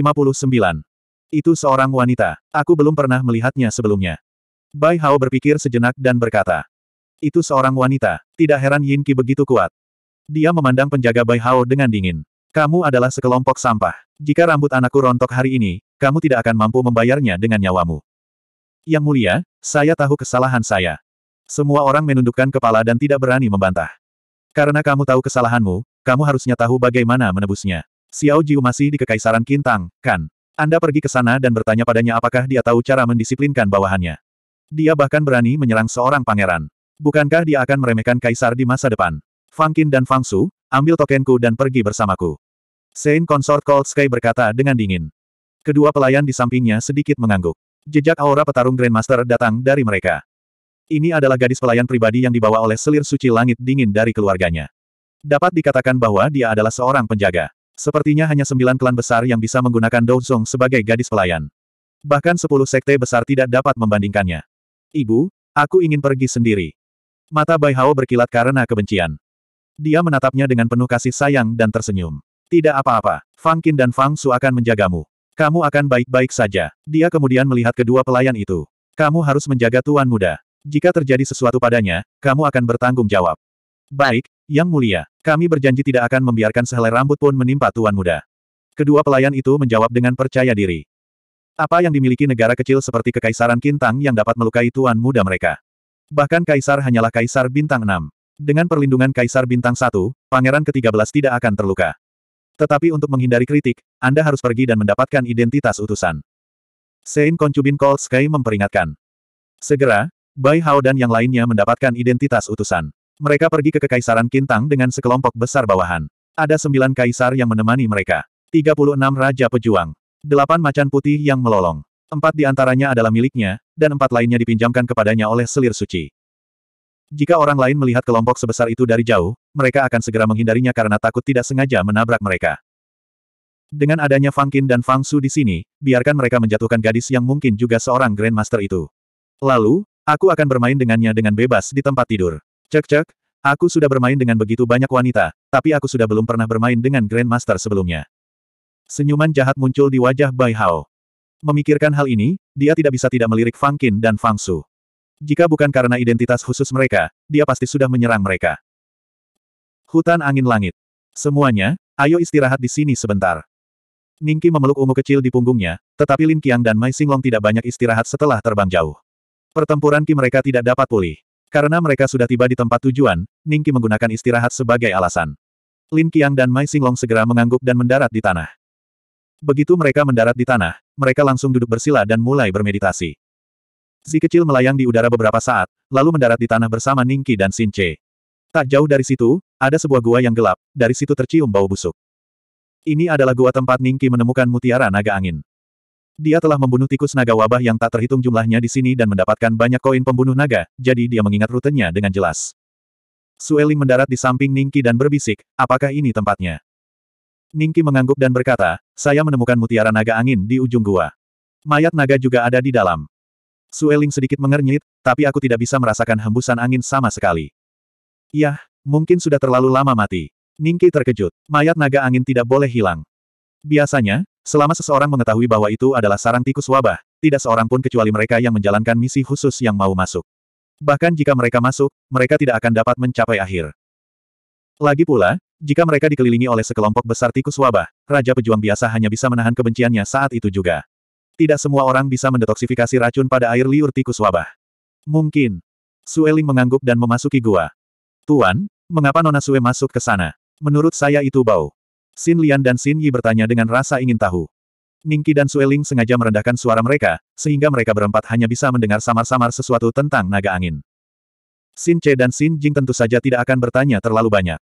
Itu seorang wanita. Aku belum pernah melihatnya sebelumnya. Bai Hao berpikir sejenak dan berkata. Itu seorang wanita. Tidak heran Yin Qi begitu kuat. Dia memandang penjaga Bai Hao dengan dingin. Kamu adalah sekelompok sampah. Jika rambut anakku rontok hari ini, kamu tidak akan mampu membayarnya dengan nyawamu. Yang mulia, saya tahu kesalahan saya. Semua orang menundukkan kepala dan tidak berani membantah. Karena kamu tahu kesalahanmu, kamu harusnya tahu bagaimana menebusnya. Xiao Jiu masih di Kekaisaran Kintang, kan? Anda pergi ke sana dan bertanya padanya apakah dia tahu cara mendisiplinkan bawahannya. Dia bahkan berani menyerang seorang pangeran. Bukankah dia akan meremehkan kaisar di masa depan? Fangkin dan Fangsu, ambil tokenku dan pergi bersamaku. Saint Consort Cold Sky berkata dengan dingin. Kedua pelayan di sampingnya sedikit mengangguk. Jejak aura petarung Grandmaster datang dari mereka. Ini adalah gadis pelayan pribadi yang dibawa oleh selir suci langit dingin dari keluarganya. Dapat dikatakan bahwa dia adalah seorang penjaga. Sepertinya hanya sembilan klan besar yang bisa menggunakan Douzong sebagai gadis pelayan. Bahkan sepuluh sekte besar tidak dapat membandingkannya. Ibu, aku ingin pergi sendiri. Mata Bai Hao berkilat karena kebencian. Dia menatapnya dengan penuh kasih sayang dan tersenyum. Tidak apa-apa. Fang Qin dan Fang Su akan menjagamu. Kamu akan baik-baik saja. Dia kemudian melihat kedua pelayan itu. Kamu harus menjaga tuan muda. Jika terjadi sesuatu padanya, kamu akan bertanggung jawab. Baik, Yang Mulia, kami berjanji tidak akan membiarkan sehelai rambut pun menimpa Tuan Muda. Kedua pelayan itu menjawab dengan percaya diri. Apa yang dimiliki negara kecil seperti Kekaisaran Kintang yang dapat melukai Tuan Muda mereka? Bahkan Kaisar hanyalah Kaisar Bintang 6. Dengan perlindungan Kaisar Bintang 1, Pangeran ke-13 tidak akan terluka. Tetapi untuk menghindari kritik, Anda harus pergi dan mendapatkan identitas utusan. Sein Konchubin Cold Sky memperingatkan. Segera, Bai Hao dan yang lainnya mendapatkan identitas utusan. Mereka pergi ke Kekaisaran Kintang dengan sekelompok besar bawahan. Ada sembilan kaisar yang menemani mereka. 36 Raja Pejuang. Delapan macan putih yang melolong. Empat di antaranya adalah miliknya, dan empat lainnya dipinjamkan kepadanya oleh selir suci. Jika orang lain melihat kelompok sebesar itu dari jauh, mereka akan segera menghindarinya karena takut tidak sengaja menabrak mereka. Dengan adanya Fang Qin dan Fang Su di sini, biarkan mereka menjatuhkan gadis yang mungkin juga seorang Grandmaster itu. Lalu, aku akan bermain dengannya dengan bebas di tempat tidur. Cek-cek, aku sudah bermain dengan begitu banyak wanita, tapi aku sudah belum pernah bermain dengan Grandmaster sebelumnya. Senyuman jahat muncul di wajah Bai Hao. Memikirkan hal ini, dia tidak bisa tidak melirik Fang Qin dan Fang Su. Jika bukan karena identitas khusus mereka, dia pasti sudah menyerang mereka. Hutan angin langit. Semuanya, ayo istirahat di sini sebentar. Ningki memeluk ungu kecil di punggungnya, tetapi Lin Qiang dan Mai Singlong tidak banyak istirahat setelah terbang jauh. Pertempuran Ki mereka tidak dapat pulih. Karena mereka sudah tiba di tempat tujuan, Ningki menggunakan istirahat sebagai alasan. Lin Qiang dan Mai Singlong segera mengangguk dan mendarat di tanah. Begitu mereka mendarat di tanah, mereka langsung duduk bersila dan mulai bermeditasi. Si kecil melayang di udara beberapa saat, lalu mendarat di tanah bersama Ningki dan Sinche. Tak jauh dari situ, ada sebuah gua yang gelap, dari situ tercium bau busuk. Ini adalah gua tempat Ningki menemukan mutiara naga angin. Dia telah membunuh tikus naga wabah yang tak terhitung jumlahnya di sini dan mendapatkan banyak koin pembunuh naga, jadi dia mengingat rutenya dengan jelas. Sueling mendarat di samping Ningki dan berbisik, apakah ini tempatnya? Ningki mengangguk dan berkata, saya menemukan mutiara naga angin di ujung gua. Mayat naga juga ada di dalam. Sueling sedikit mengernyit, tapi aku tidak bisa merasakan hembusan angin sama sekali. Yah, mungkin sudah terlalu lama mati. Ningki terkejut. Mayat naga angin tidak boleh hilang. Biasanya, selama seseorang mengetahui bahwa itu adalah sarang tikus wabah, tidak seorang pun kecuali mereka yang menjalankan misi khusus yang mau masuk. Bahkan jika mereka masuk, mereka tidak akan dapat mencapai akhir. Lagi pula, jika mereka dikelilingi oleh sekelompok besar tikus wabah, Raja Pejuang biasa hanya bisa menahan kebenciannya saat itu juga tidak semua orang bisa mendetoksifikasi racun pada air liur tikus wabah. Mungkin. Sueling mengangguk dan memasuki gua. Tuan, mengapa Nona Sue masuk ke sana? Menurut saya itu bau. Xin Lian dan Xin Yi bertanya dengan rasa ingin tahu. Ningki dan Sueling sengaja merendahkan suara mereka, sehingga mereka berempat hanya bisa mendengar samar-samar sesuatu tentang naga angin. Xin Che dan Xin Jing tentu saja tidak akan bertanya terlalu banyak.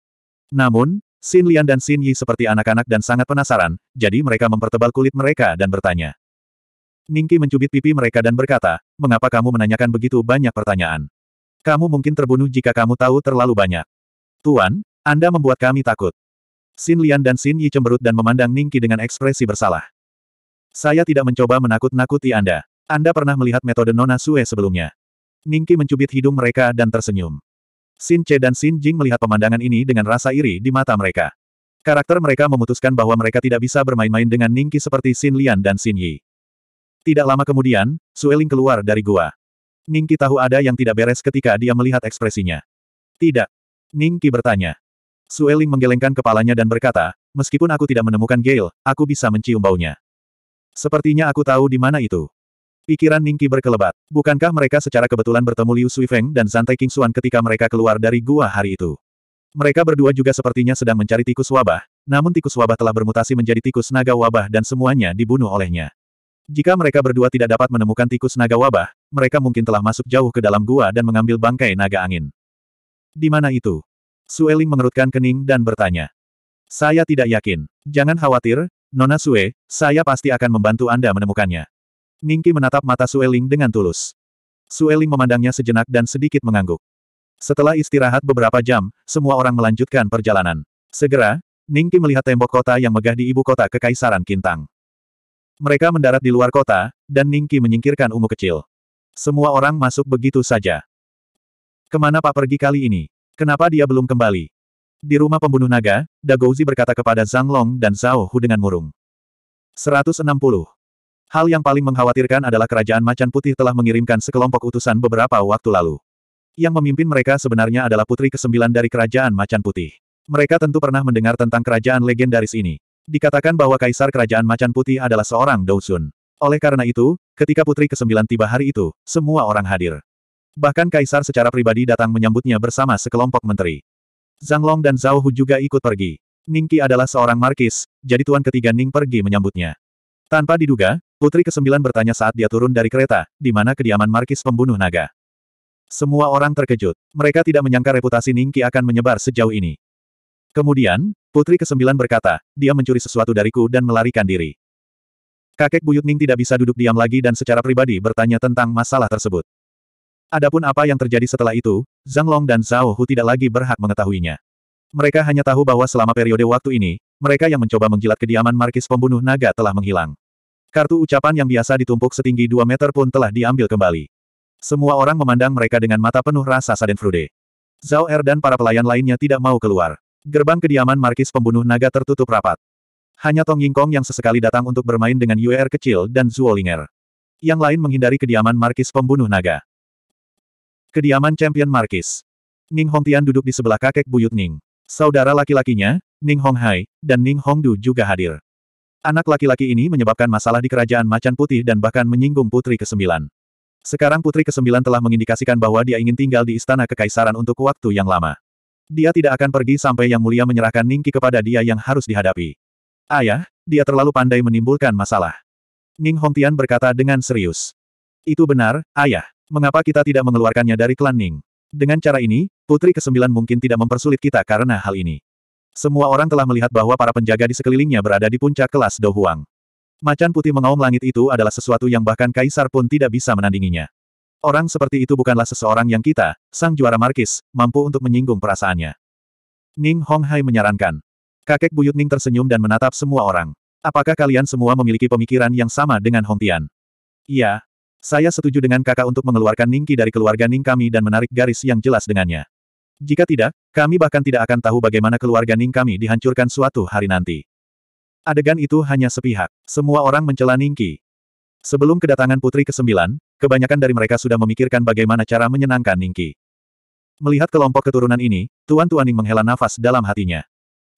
Namun, Xin Lian dan Xin Yi seperti anak-anak dan sangat penasaran, jadi mereka mempertebal kulit mereka dan bertanya. Ningki mencubit pipi mereka dan berkata, mengapa kamu menanyakan begitu banyak pertanyaan? Kamu mungkin terbunuh jika kamu tahu terlalu banyak. Tuan, Anda membuat kami takut. Xin Lian dan Xin Yi cemberut dan memandang Ningki dengan ekspresi bersalah. Saya tidak mencoba menakut-nakuti Anda. Anda pernah melihat metode Nona Sue sebelumnya. Ningki mencubit hidung mereka dan tersenyum. Xin Che dan Xin Jing melihat pemandangan ini dengan rasa iri di mata mereka. Karakter mereka memutuskan bahwa mereka tidak bisa bermain-main dengan Ningki seperti Xin Lian dan Xin Yi. Tidak lama kemudian, Sueling keluar dari gua. Ningki tahu ada yang tidak beres ketika dia melihat ekspresinya. Tidak. Ningki bertanya. Sueling menggelengkan kepalanya dan berkata, meskipun aku tidak menemukan Gale, aku bisa mencium baunya. Sepertinya aku tahu di mana itu. Pikiran Ningki berkelebat. Bukankah mereka secara kebetulan bertemu Liu Feng dan Zantai King Xuan ketika mereka keluar dari gua hari itu? Mereka berdua juga sepertinya sedang mencari tikus wabah, namun tikus wabah telah bermutasi menjadi tikus naga wabah dan semuanya dibunuh olehnya. Jika mereka berdua tidak dapat menemukan tikus naga wabah, mereka mungkin telah masuk jauh ke dalam gua dan mengambil bangkai naga angin. Di mana itu? Sueling mengerutkan kening dan bertanya. Saya tidak yakin. Jangan khawatir, Nona Sue, saya pasti akan membantu Anda menemukannya. Ningki menatap mata Sueling dengan tulus. Sueling memandangnya sejenak dan sedikit mengangguk. Setelah istirahat beberapa jam, semua orang melanjutkan perjalanan. Segera, Ningki melihat tembok kota yang megah di ibu kota Kekaisaran Kintang. Mereka mendarat di luar kota, dan Ningki menyingkirkan Ungu kecil. Semua orang masuk begitu saja. Kemana Pak pergi kali ini? Kenapa dia belum kembali? Di rumah pembunuh naga, Dagouzi berkata kepada Zhang Long dan Zhao Hu dengan murung. 160. Hal yang paling mengkhawatirkan adalah kerajaan macan putih telah mengirimkan sekelompok utusan beberapa waktu lalu. Yang memimpin mereka sebenarnya adalah putri kesembilan dari kerajaan macan putih. Mereka tentu pernah mendengar tentang kerajaan legendaris ini. Dikatakan bahwa kaisar kerajaan macan putih adalah seorang Dousun. Oleh karena itu, ketika putri ke-9 tiba hari itu, semua orang hadir. Bahkan kaisar secara pribadi datang menyambutnya bersama sekelompok menteri. Zhang Long dan Zhao Hu juga ikut pergi. ning qi adalah seorang markis, jadi tuan ketiga Ning pergi menyambutnya. Tanpa diduga, putri ke-9 bertanya saat dia turun dari kereta, di mana kediaman markis pembunuh naga. Semua orang terkejut. Mereka tidak menyangka reputasi ning qi akan menyebar sejauh ini. Kemudian, Putri kesembilan berkata, dia mencuri sesuatu dariku dan melarikan diri. Kakek Buyut Ning tidak bisa duduk diam lagi dan secara pribadi bertanya tentang masalah tersebut. Adapun apa yang terjadi setelah itu, Zhang Long dan Zhao Hu tidak lagi berhak mengetahuinya. Mereka hanya tahu bahwa selama periode waktu ini, mereka yang mencoba menjilat kediaman Markis pembunuh naga telah menghilang. Kartu ucapan yang biasa ditumpuk setinggi 2 meter pun telah diambil kembali. Semua orang memandang mereka dengan mata penuh rasa sadenfrude. Zhao Er dan para pelayan lainnya tidak mau keluar. Gerbang kediaman Markis pembunuh naga tertutup rapat. Hanya Tong Yingkong yang sesekali datang untuk bermain dengan UR er kecil dan Zuolinger. Yang lain menghindari kediaman Markis pembunuh naga. Kediaman Champion Markis. Ning Hongtian duduk di sebelah kakek buyut Ning. Saudara laki-lakinya, Ning Honghai, dan Ning Hongdu juga hadir. Anak laki-laki ini menyebabkan masalah di kerajaan macan putih dan bahkan menyinggung putri ke-9. Sekarang putri ke-9 telah mengindikasikan bahwa dia ingin tinggal di istana kekaisaran untuk waktu yang lama. Dia tidak akan pergi sampai Yang Mulia menyerahkan Ningki kepada dia yang harus dihadapi. Ayah, dia terlalu pandai menimbulkan masalah. Ning Hongtian berkata dengan serius. Itu benar, ayah. Mengapa kita tidak mengeluarkannya dari klan Ning? Dengan cara ini, putri kesembilan mungkin tidak mempersulit kita karena hal ini. Semua orang telah melihat bahwa para penjaga di sekelilingnya berada di puncak kelas Dohuang. Macan putih mengaum langit itu adalah sesuatu yang bahkan kaisar pun tidak bisa menandinginya. Orang seperti itu bukanlah seseorang yang kita, sang juara Markis, mampu untuk menyinggung perasaannya. Ning Honghai menyarankan. Kakek buyut Ning tersenyum dan menatap semua orang. Apakah kalian semua memiliki pemikiran yang sama dengan Hong Tian? Iya. Saya setuju dengan kakak untuk mengeluarkan Ningki dari keluarga Ning kami dan menarik garis yang jelas dengannya. Jika tidak, kami bahkan tidak akan tahu bagaimana keluarga Ning kami dihancurkan suatu hari nanti. Adegan itu hanya sepihak. Semua orang mencela Ningki. Sebelum kedatangan putri ke-9, kebanyakan dari mereka sudah memikirkan bagaimana cara menyenangkan Ningki. Melihat kelompok keturunan ini, Tuan tuan Ning menghela nafas dalam hatinya.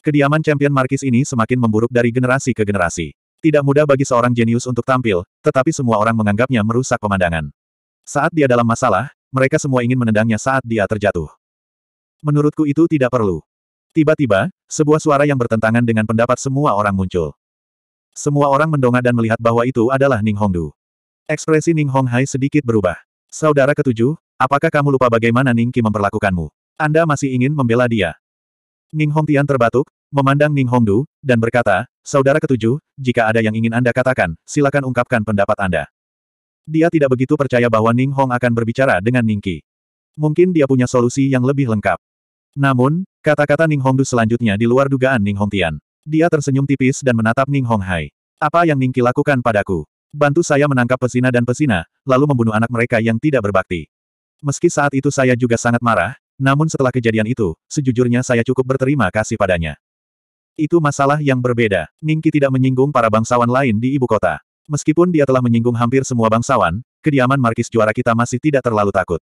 Kediaman champion Markis ini semakin memburuk dari generasi ke generasi. Tidak mudah bagi seorang jenius untuk tampil, tetapi semua orang menganggapnya merusak pemandangan. Saat dia dalam masalah, mereka semua ingin menendangnya saat dia terjatuh. Menurutku itu tidak perlu. Tiba-tiba, sebuah suara yang bertentangan dengan pendapat semua orang muncul. Semua orang mendongak dan melihat bahwa itu adalah Ning Hongdu. Ekspresi Ning Hong Hai sedikit berubah. Saudara ketujuh, apakah kamu lupa bagaimana Ning Qi memperlakukanmu? Anda masih ingin membela dia? Ning Hong Tian terbatuk, memandang Ning Hong Du, dan berkata, Saudara ketujuh, jika ada yang ingin Anda katakan, silakan ungkapkan pendapat Anda. Dia tidak begitu percaya bahwa Ning Hong akan berbicara dengan Ning Qi. Mungkin dia punya solusi yang lebih lengkap. Namun, kata-kata Ning Hong Du selanjutnya di luar dugaan Ning Hong Tian. Dia tersenyum tipis dan menatap Ning Hong Hai. Apa yang Ning Qi lakukan padaku? Bantu saya menangkap pesina dan pesina, lalu membunuh anak mereka yang tidak berbakti. Meski saat itu saya juga sangat marah, namun setelah kejadian itu, sejujurnya saya cukup berterima kasih padanya. Itu masalah yang berbeda. Ningki tidak menyinggung para bangsawan lain di ibu kota. Meskipun dia telah menyinggung hampir semua bangsawan, kediaman markis juara kita masih tidak terlalu takut.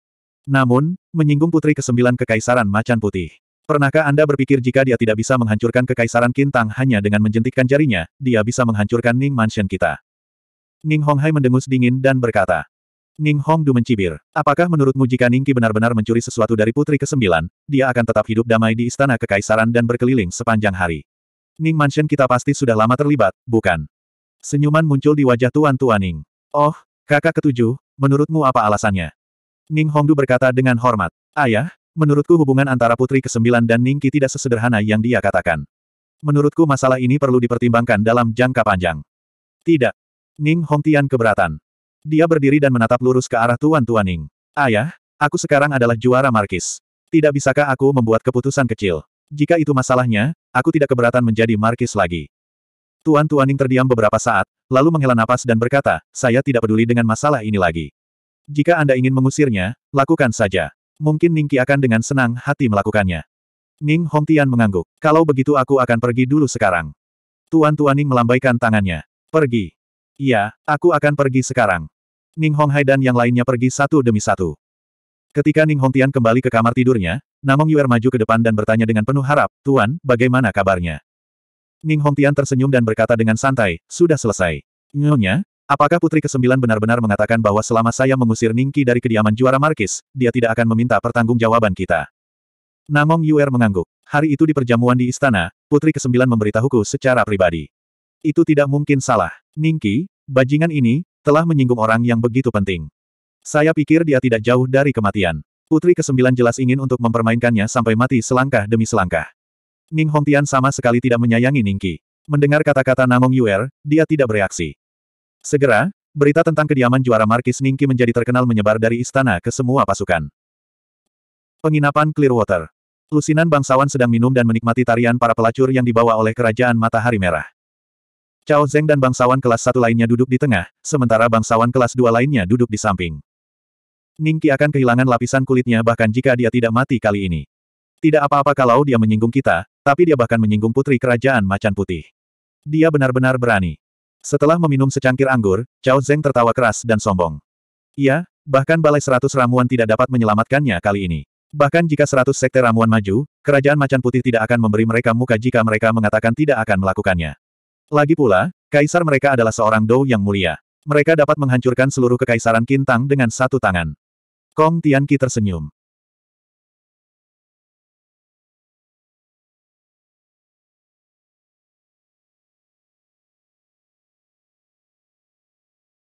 Namun, menyinggung putri kesembilan kekaisaran macan putih. Pernahkah Anda berpikir jika dia tidak bisa menghancurkan kekaisaran Kintang hanya dengan menjentikkan jarinya, dia bisa menghancurkan Ning Mansion kita? Ning Honghai mendengus dingin dan berkata. Ning Hongdu mencibir. Apakah menurutmu jika Ning Ki benar-benar mencuri sesuatu dari putri Kesembilan, dia akan tetap hidup damai di istana kekaisaran dan berkeliling sepanjang hari? Ning Mansion kita pasti sudah lama terlibat, bukan? Senyuman muncul di wajah Tuan tuan Ning. Oh, kakak ketujuh, menurutmu apa alasannya? Ning Hongdu berkata dengan hormat. Ayah, menurutku hubungan antara putri Kesembilan 9 dan Ki tidak sesederhana yang dia katakan. Menurutku masalah ini perlu dipertimbangkan dalam jangka panjang. Tidak, Ning Hong Tian keberatan. Dia berdiri dan menatap lurus ke arah Tuan Tuan Ning. Ayah, aku sekarang adalah juara Markis. Tidak bisakah aku membuat keputusan kecil? Jika itu masalahnya, aku tidak keberatan menjadi Markis lagi. Tuan Tuan Ning terdiam beberapa saat, lalu menghela napas dan berkata, saya tidak peduli dengan masalah ini lagi. Jika Anda ingin mengusirnya, lakukan saja. Mungkin Ning Ningki akan dengan senang hati melakukannya. Ning Hong Tian mengangguk. Kalau begitu aku akan pergi dulu sekarang. Tuan Tuan Ning melambaikan tangannya. Pergi. Iya, aku akan pergi sekarang. Ning Hong Hai dan yang lainnya pergi satu demi satu. Ketika Ning Hong Tian kembali ke kamar tidurnya, Namong Yuer maju ke depan dan bertanya dengan penuh harap, Tuan, bagaimana kabarnya? Ning Hong Tian tersenyum dan berkata dengan santai, sudah selesai. Nyonya, apakah putri kesembilan benar-benar mengatakan bahwa selama saya mengusir Ning Qi dari kediaman juara Markis, dia tidak akan meminta pertanggungjawaban kita? Namong Yuer mengangguk. Hari itu di perjamuan di istana, putri kesembilan memberitahuku secara pribadi. Itu tidak mungkin salah. Ningki, bajingan ini, telah menyinggung orang yang begitu penting. Saya pikir dia tidak jauh dari kematian. Putri kesembilan jelas ingin untuk mempermainkannya sampai mati selangkah demi selangkah. Ning Hongtian sama sekali tidak menyayangi Ningki. Mendengar kata-kata Namong Yuer, dia tidak bereaksi. Segera, berita tentang kediaman juara Markis Ningki menjadi terkenal menyebar dari istana ke semua pasukan. Penginapan Clearwater. Lusinan bangsawan sedang minum dan menikmati tarian para pelacur yang dibawa oleh Kerajaan Matahari Merah. Cao Zeng dan bangsawan kelas satu lainnya duduk di tengah, sementara bangsawan kelas dua lainnya duduk di samping. Ningki akan kehilangan lapisan kulitnya bahkan jika dia tidak mati kali ini. Tidak apa-apa kalau dia menyinggung kita, tapi dia bahkan menyinggung putri kerajaan macan putih. Dia benar-benar berani. Setelah meminum secangkir anggur, Cao Zeng tertawa keras dan sombong. Ya, bahkan balai seratus ramuan tidak dapat menyelamatkannya kali ini. Bahkan jika seratus sekte ramuan maju, kerajaan macan putih tidak akan memberi mereka muka jika mereka mengatakan tidak akan melakukannya. Lagi pula, kaisar mereka adalah seorang Dou yang mulia. Mereka dapat menghancurkan seluruh kekaisaran Kintang dengan satu tangan. Kong Tianqi tersenyum.